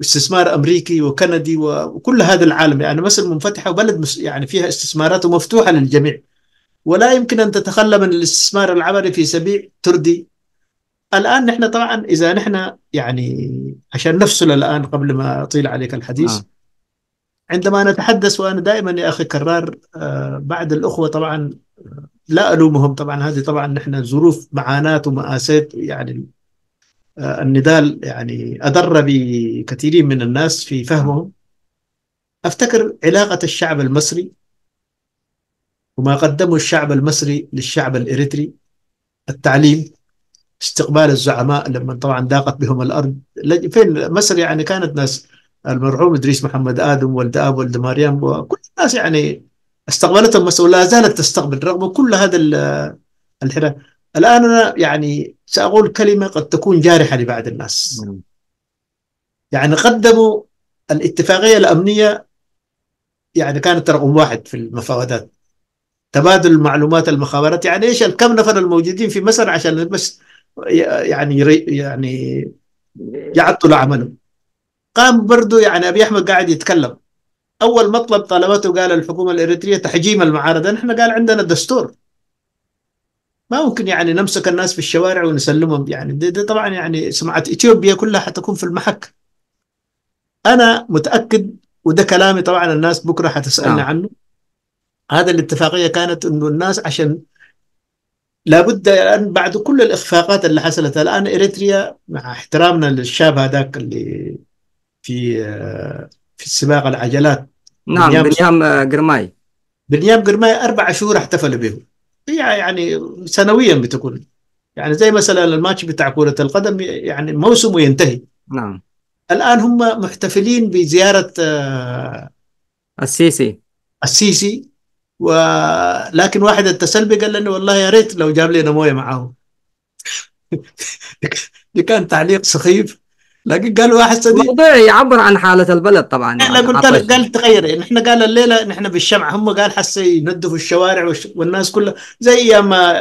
B: استثمار امريكي وكندي وكل هذا العالم يعني مصر منفتحه وبلد يعني فيها استثمارات ومفتوحه للجميع ولا يمكن أن تتخلى من الاستثمار العملي في سبيل تردي الآن نحن طبعا إذا نحن يعني عشان نفصل الآن قبل ما أطيل عليك الحديث آه. عندما نتحدث وأنا دائما يا أخي كرار آه بعد الأخوة طبعا آه، لا ألومهم طبعا هذه طبعا نحن ظروف معاناة ومآسات يعني آه النضال يعني أضر بكثيرين من الناس في فهمهم أفتكر علاقة الشعب المصري وما قدمه الشعب المصري للشعب الإريتري التعليم استقبال الزعماء لما طبعا ضاقت بهم الأرض فين مصر يعني كانت ناس المرحوم إدريس محمد آدم والد آب والد مريم وكل الناس يعني استقبلتهم مصر ولا زالت تستقبل رغم كل هذا الحراك الآن أنا يعني سأقول كلمة قد تكون جارحة لبعض الناس نعم. يعني قدموا الاتفاقية الأمنية يعني كانت رقم واحد في المفاوضات تبادل المعلومات المخابرات يعني ايش الكم نفر الموجودين في مصر عشان بس يعني يعني يعطلوا عملهم قام برضو يعني ابي احمد قاعد يتكلم اول مطلب طلبته قال الحكومه الاريتريه تحجيم المعارضه نحن قال عندنا دستور ما ممكن يعني نمسك الناس في الشوارع ونسلمهم يعني ده, ده طبعا يعني سمعة اثيوبيا كلها حتكون في المحك انا متاكد وده كلامي طبعا الناس بكره حتسالني آه. عنه هذا الاتفاقية كانت أنه الناس عشان لابد الآن بعد كل الإخفاقات اللي حصلت الآن إريتريا مع احترامنا للشاب هذاك اللي في في السباق العجلات نعم بنيام قرماي بنيام قرماي أربع شهور احتفلوا به يعني سنويا بتكون يعني زي مثلا الماتش بتاع كرة القدم يعني موسمه ينتهي نعم الآن هم محتفلين بزيارة آه، السيسي السيسي ولكن واحد اتصل بي قال لي والله يا ريت لو جاب لنا مويه معاه <laughs> دي كان تعليق سخيف لكن قال واحد صديق الموضوع يعبر عن حالة البلد طبعا انا يعني قلت لك قال تغير نحن يعني قال الليلة نحن بالشمعة هم قال حس ينظفوا الشوارع والناس كلها زي ما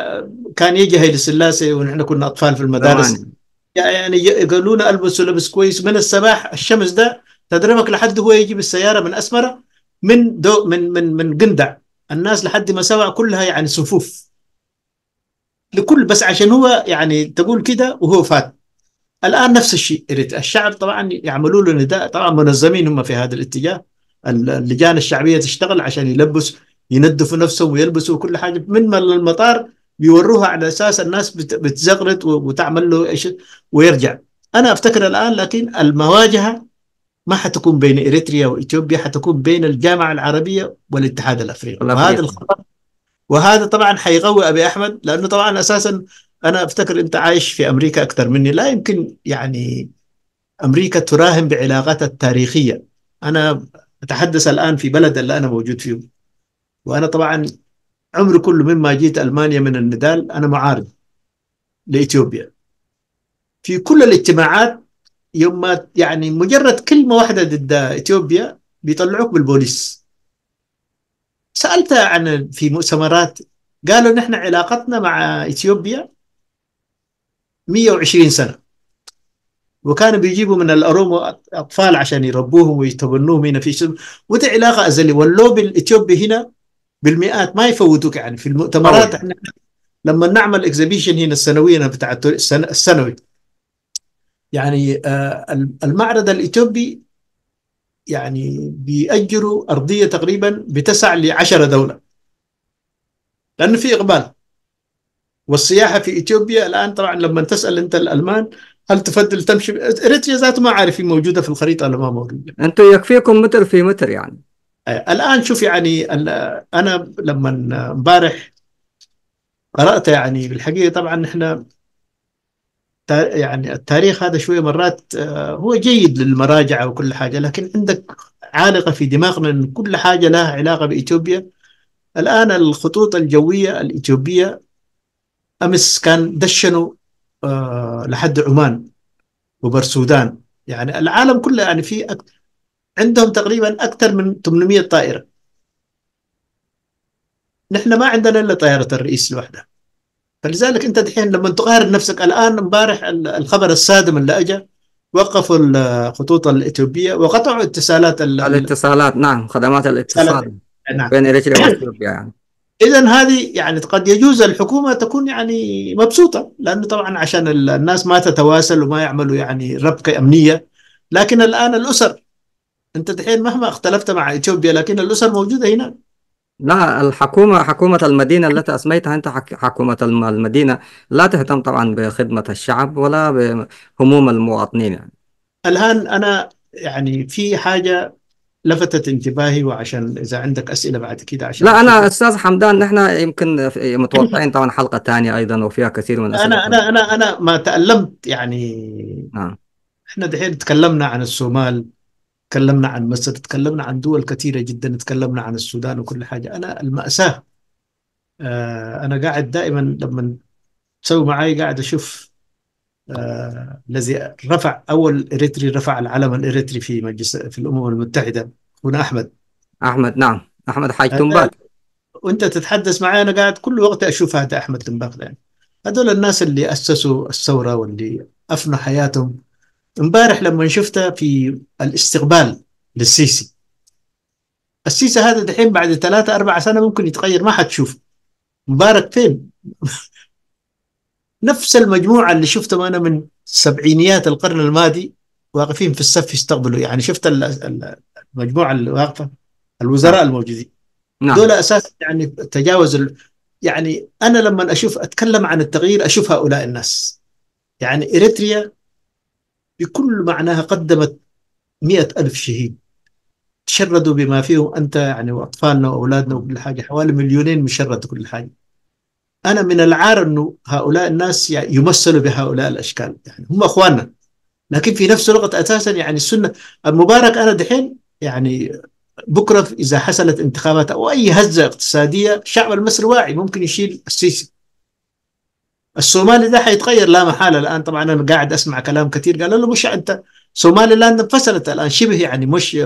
B: كان يجي هيدي سلاسي ونحن كنا اطفال في المدارس طبعاً. يعني يقولوا لنا البسوا لبس كويس من الصباح الشمس ده تضربك لحد هو يجي بالسيارة من اسمرة من دو من من من قندع الناس لحد ما سوى كلها يعني صفوف لكل بس عشان هو يعني تقول كده وهو فات الان نفس الشيء الشعب طبعا يعملوا له نداء طبعا منظمين هم في هذا الاتجاه اللجان الشعبيه تشتغل عشان يلبس يندفوا نفسهم ويلبسوا كل حاجه من المطار بيوروها على اساس الناس بتزغرط وتعمل له ايش ويرجع انا افتكر الان لكن المواجهه ما حتكون بين اريتريا واثيوبيا حتكون بين الجامعه العربيه والاتحاد الافريقي وهذا الخطر وهذا طبعا حيقوي ابي احمد لانه طبعا اساسا انا افتكر انت عايش في امريكا اكثر مني لا يمكن يعني امريكا تراهن بعلاقاتها التاريخيه انا اتحدث الان في بلد اللي انا موجود فيه وانا طبعا عمري كله مما جيت المانيا من النضال انا معارض لاثيوبيا في كل الاجتماعات يوم ما يعني مجرد كلمه واحده ضد اثيوبيا بيطلعوك بالبوليس سالت عن في مؤتمرات قالوا نحن علاقتنا مع اثيوبيا 120 سنه وكانوا بيجيبوا من الاروم اطفال عشان يربوهم ويتبنوهم هنا في شرم ودي علاقه ازليه واللوبي الاثيوبي هنا بالمئات ما يفوتوك يعني في المؤتمرات أوي. احنا لما نعمل اكزبيشن هنا السنويه بتاع السنوي يعني آه، المعرض الإثيوبي يعني بيأجروا أرضية تقريبا بتسع 10 دولة لأنه في إقبال والسياحة في إثيوبيا الآن طبعا لما تسأل أنت الألمان هل تفضل تمشي إريتريا ذاته ما عارفين موجودة في الخريطة ولا ما موجودة أنتم يكفيكم متر في متر يعني آه، الآن شوف يعني أنا لما امبارح قرأت يعني بالحقيقة طبعا إحنا يعني التاريخ هذا شويه مرات آه، هو جيد للمراجعه وكل حاجه لكن عندك عالقه في دماغنا ان كل حاجه لها علاقه باثيوبيا الان الخطوط الجويه الاثيوبيه امس كان دشنوا آه، لحد عمان وبرسودان يعني العالم كله يعني في عندهم تقريبا اكثر من 800 طائره نحن ما عندنا الا طائره الرئيس لوحدها فلذلك انت دحين لما تقارن نفسك الان امبارح الخبر الصادم اللي اجى وقفوا الخطوط الاثيوبيه وقطعوا اتصالات الاتصالات نعم خدمات الاتصال نعم. بين اريتريا واثيوبيا يعني اذا هذه يعني قد يجوز الحكومه تكون يعني مبسوطه لانه طبعا عشان الناس ما تتواصل وما يعملوا يعني ربكه امنيه لكن الان الاسر انت دحين مهما اختلفت مع اثيوبيا لكن الاسر موجوده هناك
A: لا الحكومة حكومة المدينة التي أسميتها أنت حكومة المدينة لا تهتم طبعا بخدمة الشعب ولا بهموم المواطنين يعني.
B: الآن أنا يعني في حاجة لفتت انتباهي وعشان اذا عندك اسئله بعد كده عشان لا انا
A: استاذ حمدان نحن يمكن متوقعين طبعا حلقه ثانيه ايضا وفيها كثير من الاسئله انا
B: انا انا انا ما تالمت يعني نعم احنا دحين تكلمنا عن الصومال تكلمنا عن مصر تكلمنا عن دول كثيرة جدا تكلمنا عن السودان وكل حاجة أنا المأساة آه، أنا قاعد دائما لما تسوي معي قاعد أشوف آه، الذي رفع أول إريتري رفع العلم الإريتري في مجلس في الأمم المتحدة هنا أحمد أحمد نعم أحمد حاج تنباك وأنت تتحدث معي أنا قاعد كل وقت أشوف هذا أحمد تنباك يعني هذول الناس اللي أسسوا الثورة واللي أفنوا حياتهم امبارح لما شفته في الاستقبال للسيسي السيسي هذا دحين بعد ثلاثة أربعة سنة ممكن يتغير ما حتشوفه مبارك فين؟ <laughs> نفس المجموعة اللي شفتهم أنا من سبعينيات القرن الماضي واقفين في الصف يستقبلوا يعني شفت المجموعة اللي واقفة الوزراء نعم. الموجودين نعم. دول أساس يعني تجاوز يعني أنا لما أشوف أتكلم عن التغيير أشوف هؤلاء الناس يعني إريتريا بكل معناها قدمت مئة ألف شهيد تشردوا بما فيهم أنت يعني وأطفالنا وأولادنا وكل حاجة حوالي مليونين مشرد كل حاجة أنا من العار أنه هؤلاء الناس يعني يمثلوا بهؤلاء الأشكال يعني هم أخواننا لكن في نفس الوقت أساسا يعني السنة المبارك أنا دحين يعني بكرة إذا حصلت انتخابات أو أي هزة اقتصادية الشعب المصري واعي ممكن يشيل السيسي الصومالي ده حيتغير لا محاله الان طبعا انا قاعد اسمع كلام كثير قالوا له مش انت صومالي لاند انفصلت الان شبه يعني مش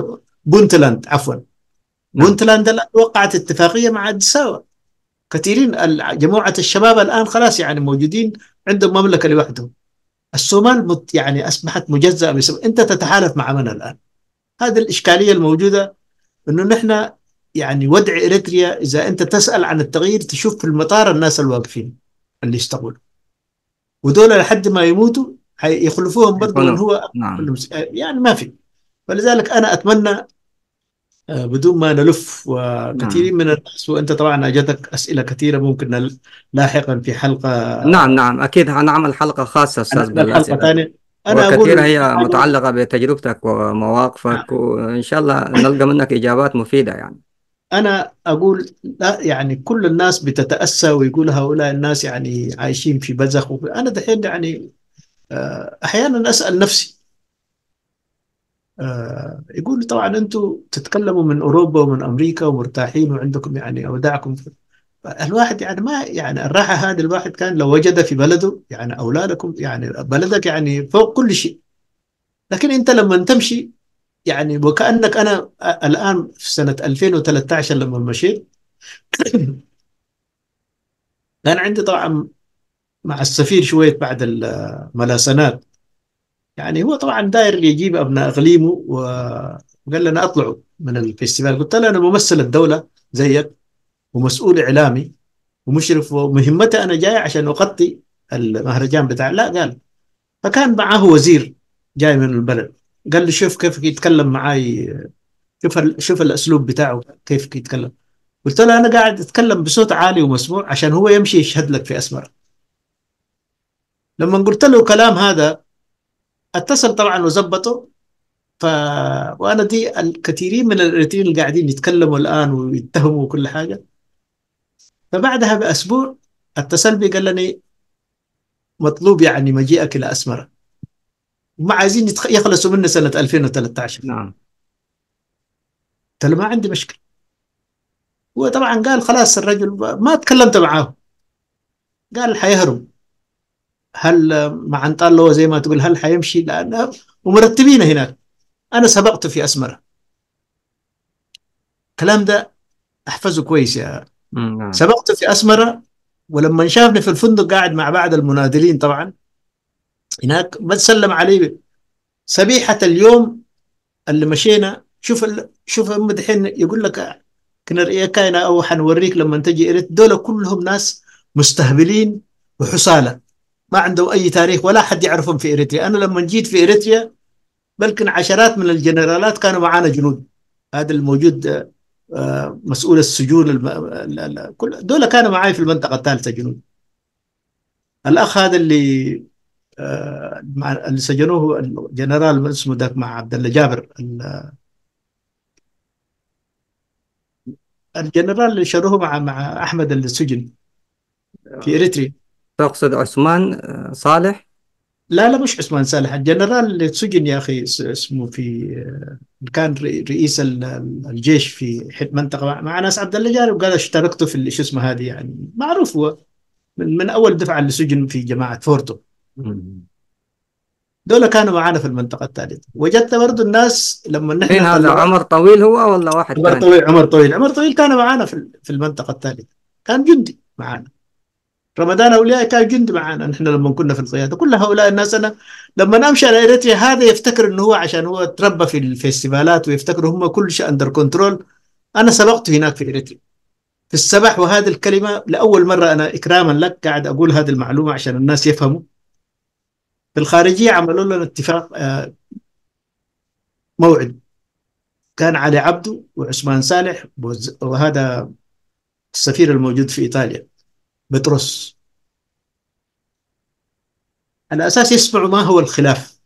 B: بونتلاند عفوا نعم. بونتلاند الان وقعت اتفاقيه مع الدساوه كثيرين جماعه الشباب الان خلاص يعني موجودين عندهم مملكه لوحدهم الصومال يعني اصبحت مجزاه بسبب انت تتحالف مع من الان؟ هذه الاشكاليه الموجوده انه نحن يعني وضع اريتريا اذا انت تسال عن التغيير تشوف في المطار الناس الواقفين اللي يشتغلوا ودول لحد ما يموتوا يخلفوهم برضه من هو نعم. يعني ما في فلذلك انا اتمنى آه، بدون ما نلف وكثيرين نعم. من الناس وانت طبعا اجتك اسئله كثيره ممكن لاحقا في حلقه نعم نعم اكيد هنعمل حلقه خاصه استاذ بالاسئله أنا انا وكثير هي متعلقه
A: بتجربتك ومواقفك نعم. وان شاء الله نلقى منك اجابات مفيده يعني
B: انا اقول لا يعني كل الناس بتتاسى ويقول هؤلاء الناس يعني عايشين في بزخ انا دحين يعني آه، احيانا اسال نفسي آه، يقول طبعا انتم تتكلموا من اوروبا ومن امريكا ومرتاحين وعندكم يعني اوداعكم الواحد يعني ما يعني الراحه هذه الواحد كان لو وجد في بلده يعني اولادكم يعني بلدك يعني فوق كل شيء لكن انت لما تمشي يعني وكانك انا الان في سنه 2013 لما مشيت كان <coughs> عندي طبعا مع السفير شويه بعد الملاسنات يعني هو طبعا داير يجيب ابناء اقليمه وقال لنا اطلعوا من الفيستيفال قلت له انا ممثل الدوله زيك ومسؤول اعلامي ومشرف ومهمتي انا جاي عشان اغطي المهرجان بتاع لا قال فكان معاه وزير جاي من البلد قال لي شوف كيف يتكلم معاي شوف شوف الاسلوب بتاعه كيف يتكلم قلت له انا قاعد اتكلم بصوت عالي ومسموع عشان هو يمشي يشهد لك في اسمر لما قلت له كلام هذا اتصل طبعا وظبطه ف وانا دي الكثيرين من الاريتريين اللي قاعدين يتكلموا الان ويتهموا كل حاجه فبعدها باسبوع اتصل بي قال لي مطلوب يعني مجيئك الى اسمره وما عايزين يخلصوا منه سنه 2013 نعم قلت له ما عندي مشكله هو طبعا قال خلاص الرجل ما تكلمت معاه قال حيهرب هل مع انطال زي ما تقول هل حيمشي لأنه ومرتبين هناك انا سبقته في اسمره الكلام ده احفظه كويس يا نعم. سبقته في اسمره ولما شافني في الفندق قاعد مع بعض المنادلين طبعا هناك ما تسلم علي سبيحة اليوم اللي مشينا شوف ال... شوف هم دحين يقول لك كنر كاينة أو حنوريك لما تجي إريت دول كلهم ناس مستهبلين وحصالة ما عندهم أي تاريخ ولا حد يعرفهم في إريتريا أنا لما جيت في إريتريا بلكن عشرات من الجنرالات كانوا معانا جنود هذا الموجود آه، مسؤول السجون الم... كل دول كانوا معي في المنطقة الثالثة جنود الأخ هذا اللي مع اللي سجنوه الجنرال اسمه ذاك مع عبد الله جابر الجنرال اللي شروه مع مع احمد اللي سجن في آه. اريتريا تقصد عثمان آه، صالح؟ لا لا مش عثمان صالح الجنرال اللي سجن يا اخي اسمه في آه، كان رئيس الجيش في منطقه مع ناس عبد الله جابر وقال اشتركته في شو اسمه هذه يعني معروف هو من, من اول دفعه اللي سجن في جماعه فورتو دول كانوا معانا في المنطقه الثالثه وجدت برضو الناس لما نحن مين هذا عمر طويل هو ولا واحد عمر تاني. طويل عمر طويل عمر طويل كان معانا في في المنطقه الثالثه كان جندي معانا رمضان اولياء كان جندي معانا نحن لما كنا في القياده كل هؤلاء الناس انا لما امشي على اريتريا هذا يفتكر انه هو عشان هو تربى في الفيستيفالات ويفتكر هم كل شيء اندر كنترول انا سبقت هناك في اريتريا في السبح وهذه الكلمه لاول مره انا اكراما لك قاعد اقول هذه المعلومه عشان الناس يفهموا في الخارجية عملوا لنا اتفاق آه، موعد كان علي عبده وعثمان صالح وهذا السفير الموجود في ايطاليا بطرس على اساس يسمعوا ما هو الخلاف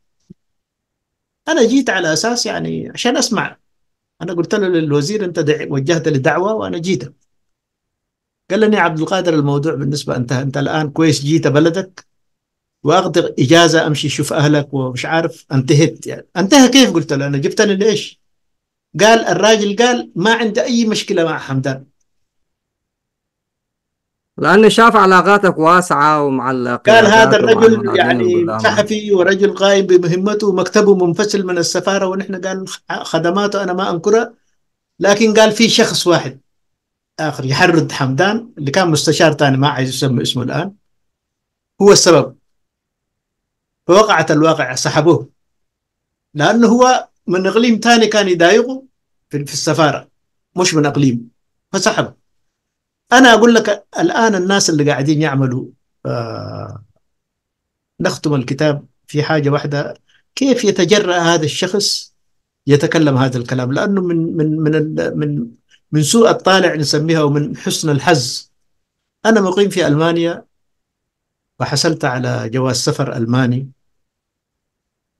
B: انا جيت على اساس يعني عشان اسمع انا قلت له للوزير انت وجهت لي دعوه وانا جيت قال لي نعم عبد القادر الموضوع بالنسبه انت انت الان كويس جيت بلدك واقدر اجازه امشي اشوف اهلك ومش عارف انتهت يعني انتهى كيف قلت له انا جبت انا ليش؟ قال الراجل قال ما عنده اي مشكله مع حمدان لانه شاف علاقاتك واسعه
A: ومع قال هذا الرجل يعني
B: صحفي ورجل قائم بمهمته ومكتبه منفصل من السفاره ونحن قال خدماته انا ما انكرها لكن قال في شخص واحد اخر يحرد حمدان اللي كان مستشار ثاني ما عايز يسمى اسمه الان هو السبب فوقعت الواقع سحبوه لأنه هو من إقليم ثاني كان يضايقه في السفارة مش من إقليم فسحبه أنا أقول لك الآن الناس اللي قاعدين يعملوا آه نختم الكتاب في حاجة واحدة كيف يتجرأ هذا الشخص يتكلم هذا الكلام لأنه من من من من من سوء الطالع نسميها ومن حسن الحظ أنا مقيم في ألمانيا وحصلت على جواز سفر ألماني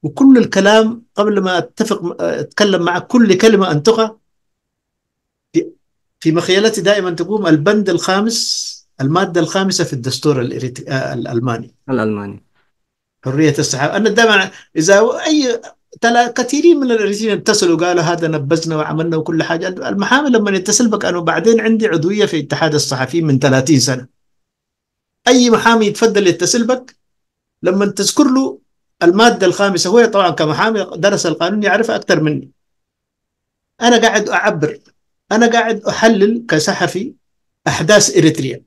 B: وكل الكلام قبل ما اتفق اتكلم مع كل كلمه انطقها في مخيلتي دائما تقوم البند الخامس الماده الخامسه في الدستور الالماني الالماني حريه الصحافه انا دائما اذا اي ترى كثيرين من الارجين اتصلوا قالوا هذا نبذنا وعملنا وكل حاجه المحامي لما يتصل بك انا وبعدين عندي عضويه في اتحاد الصحفيين من 30 سنه اي محامي يتفضل يتصل بك لما تذكر له المادة الخامسة هو طبعا كمحامي درس القانون يعرف أكثر مني أنا قاعد أعبر أنا قاعد أحلل كصحفي أحداث إريتريا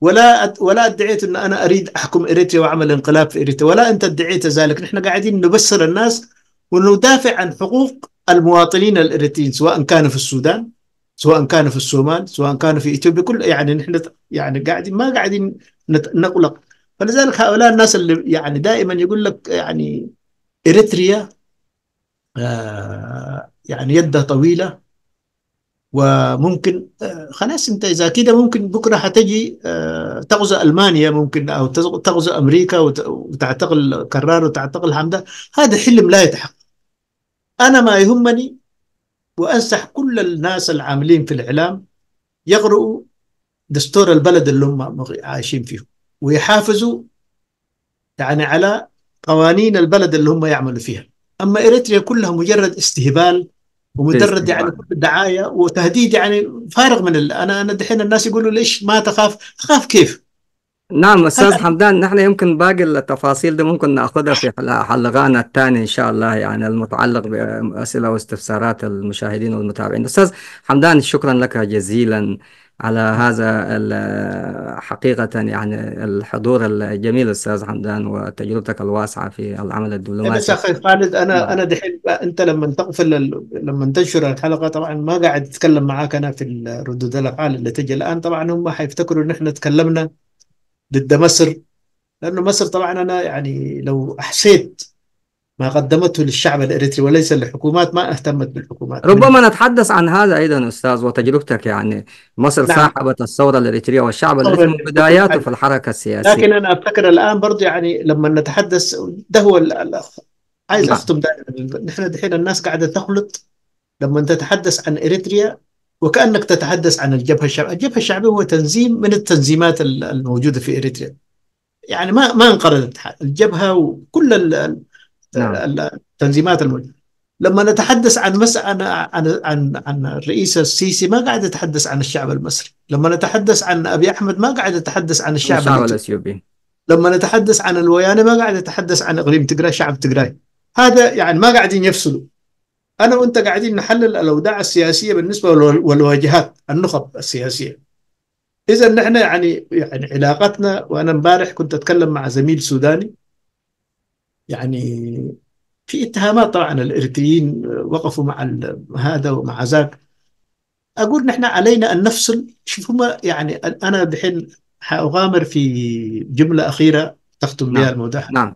B: ولا ولا ادعيت ان انا اريد احكم اريتريا واعمل انقلاب في اريتريا ولا انت ادعيت ذلك نحن قاعدين نبصر الناس وندافع عن حقوق المواطنين الاريتريين سواء كانوا في السودان سواء كانوا في الصومال سواء كانوا في اثيوبيا كل يعني نحن يعني قاعدين ما قاعدين نقلق فلذلك هؤلاء الناس اللي يعني دائما يقول لك يعني اريتريا آه يعني يدها طويله وممكن آه خلاص انت اذا كده ممكن بكره حتجي آه المانيا ممكن او تغزى امريكا وتعتقل كرار وتعتقل حمده هذا حلم لا يتحقق انا ما يهمني وانصح كل الناس العاملين في الاعلام يقرؤوا دستور البلد اللي هم عايشين فيه ويحافظوا يعني على قوانين البلد اللي هم يعملوا فيها اما اريتريا كلها مجرد استهبال ومجرد يعني دعايه وتهديد يعني فارغ من ال... انا انا دحين الناس يقولوا ليش ما تخاف؟ اخاف كيف؟
A: نعم استاذ حمدان نحن يمكن باقي التفاصيل دي ممكن ناخذها في حلقانا الثاني ان شاء الله يعني المتعلق باسئله واستفسارات المشاهدين والمتابعين استاذ حمدان شكرا لك جزيلا على هذا حقيقة يعني الحضور الجميل أستاذ حمدان وتجربتك الواسعة في العمل الدبلوماسي بس أخي
B: خالد أنا نعم. أنا دحين أنت لما تقفل لما تنشر الحلقة طبعا ما قاعد أتكلم معاك أنا في ردود الأفعال اللي تجي الآن طبعا هم حيفتكروا إن إحنا تكلمنا ضد مصر لأنه مصر طبعا أنا يعني لو أحسيت ما قدمته للشعب الاريتري وليس للحكومات ما اهتمت بالحكومات ربما
A: نتحدث عن هذا ايضا استاذ وتجربتك يعني مصر نعم. صاحبت الثوره الاريتريه والشعب الاريتري من بداياته في الحركه السياسيه لكن
B: انا افتكر الان برضه يعني لما نتحدث ده هو عايز نعم. اختم دائما نحن دحين الناس قاعده تخلط لما تتحدث عن اريتريا وكانك تتحدث عن الجبهه الشعبيه، الجبهه الشعبيه هو تنظيم من التنظيمات الموجوده في اريتريا. يعني ما ما انقرضت الجبهه وكل نعم. التنظيمات الموجوده لما نتحدث عن مس... عن عن عن, عن الرئيس السيسي ما قاعد يتحدث عن الشعب المصري، لما نتحدث عن ابي احمد ما قاعد يتحدث عن الشعب الاثيوبي لما نتحدث عن الوياني ما قاعد يتحدث عن اقليم تجراي شعب تجراي هذا يعني ما قاعدين يفصلوا انا وانت قاعدين نحلل الاوداع السياسيه بالنسبه والواجهات النخب السياسيه اذا نحن يعني يعني علاقتنا وانا امبارح كنت اتكلم مع زميل سوداني يعني في اتهامات طبعا الاريتريين وقفوا مع هذا ومع ذاك اقول نحن علينا ان نفصل شوف هم يعني انا دحين حاغامر في جمله اخيره تختم بها نعم. الموضوع نعم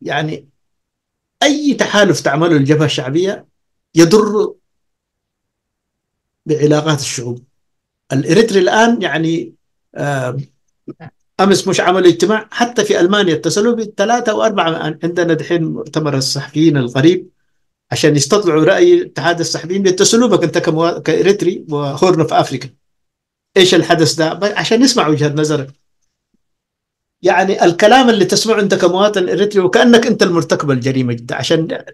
B: يعني اي تحالف تعمله الجبهه الشعبيه يضر بعلاقات الشعوب الاريتري الان يعني آه امس مش عمل اجتماع حتى في المانيا اتصلوا ثلاثه واربعه عندنا دحين مؤتمر الصحفيين القريب عشان يستطلعوا راي اتحاد الصحفيين بيتصلوا بك انت كاريتري وهورن في افريكا ايش الحدث ده عشان نسمع وجهه نظرك يعني الكلام اللي تسمعه انت كمواطن اريتري وكانك انت المرتكب الجريمه جدا عشان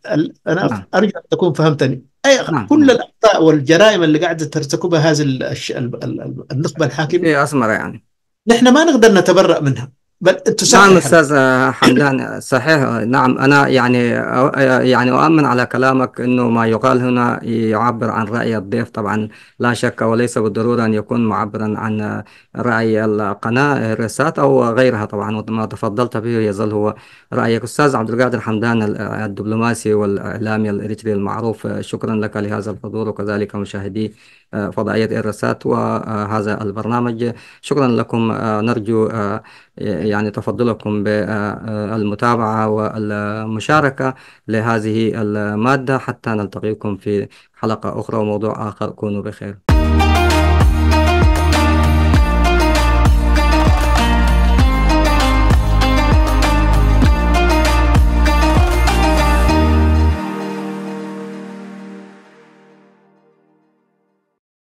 B: انا نعم. ارجو ان تكون فهمتني أي نعم. نعم. كل الاخطاء والجرائم اللي قاعده ترتكبها هذه النخبه الحاكمه اي اسمر يعني نحن ما نقدر نتبرأ منها بل تصحح نعم استاذ
A: حمدان صحيح نعم انا يعني يعني اؤمن على كلامك انه ما يقال هنا يعبر عن راي الضيف طبعا لا شك وليس بالضروره ان يكون معبرا عن راي القناه الرسات او غيرها طبعا وما تفضلت به يظل هو رايك استاذ عبد القادر حمدان الدبلوماسي والاعلامي الاريتري المعروف شكرا لك لهذا الحضور وكذلك مشاهدي فضائية الرسات وهذا البرنامج شكرا لكم نرجو يعني تفضلكم بالمتابعة والمشاركة لهذه المادة حتى نلتقيكم في حلقة أخرى وموضوع آخر كونوا بخير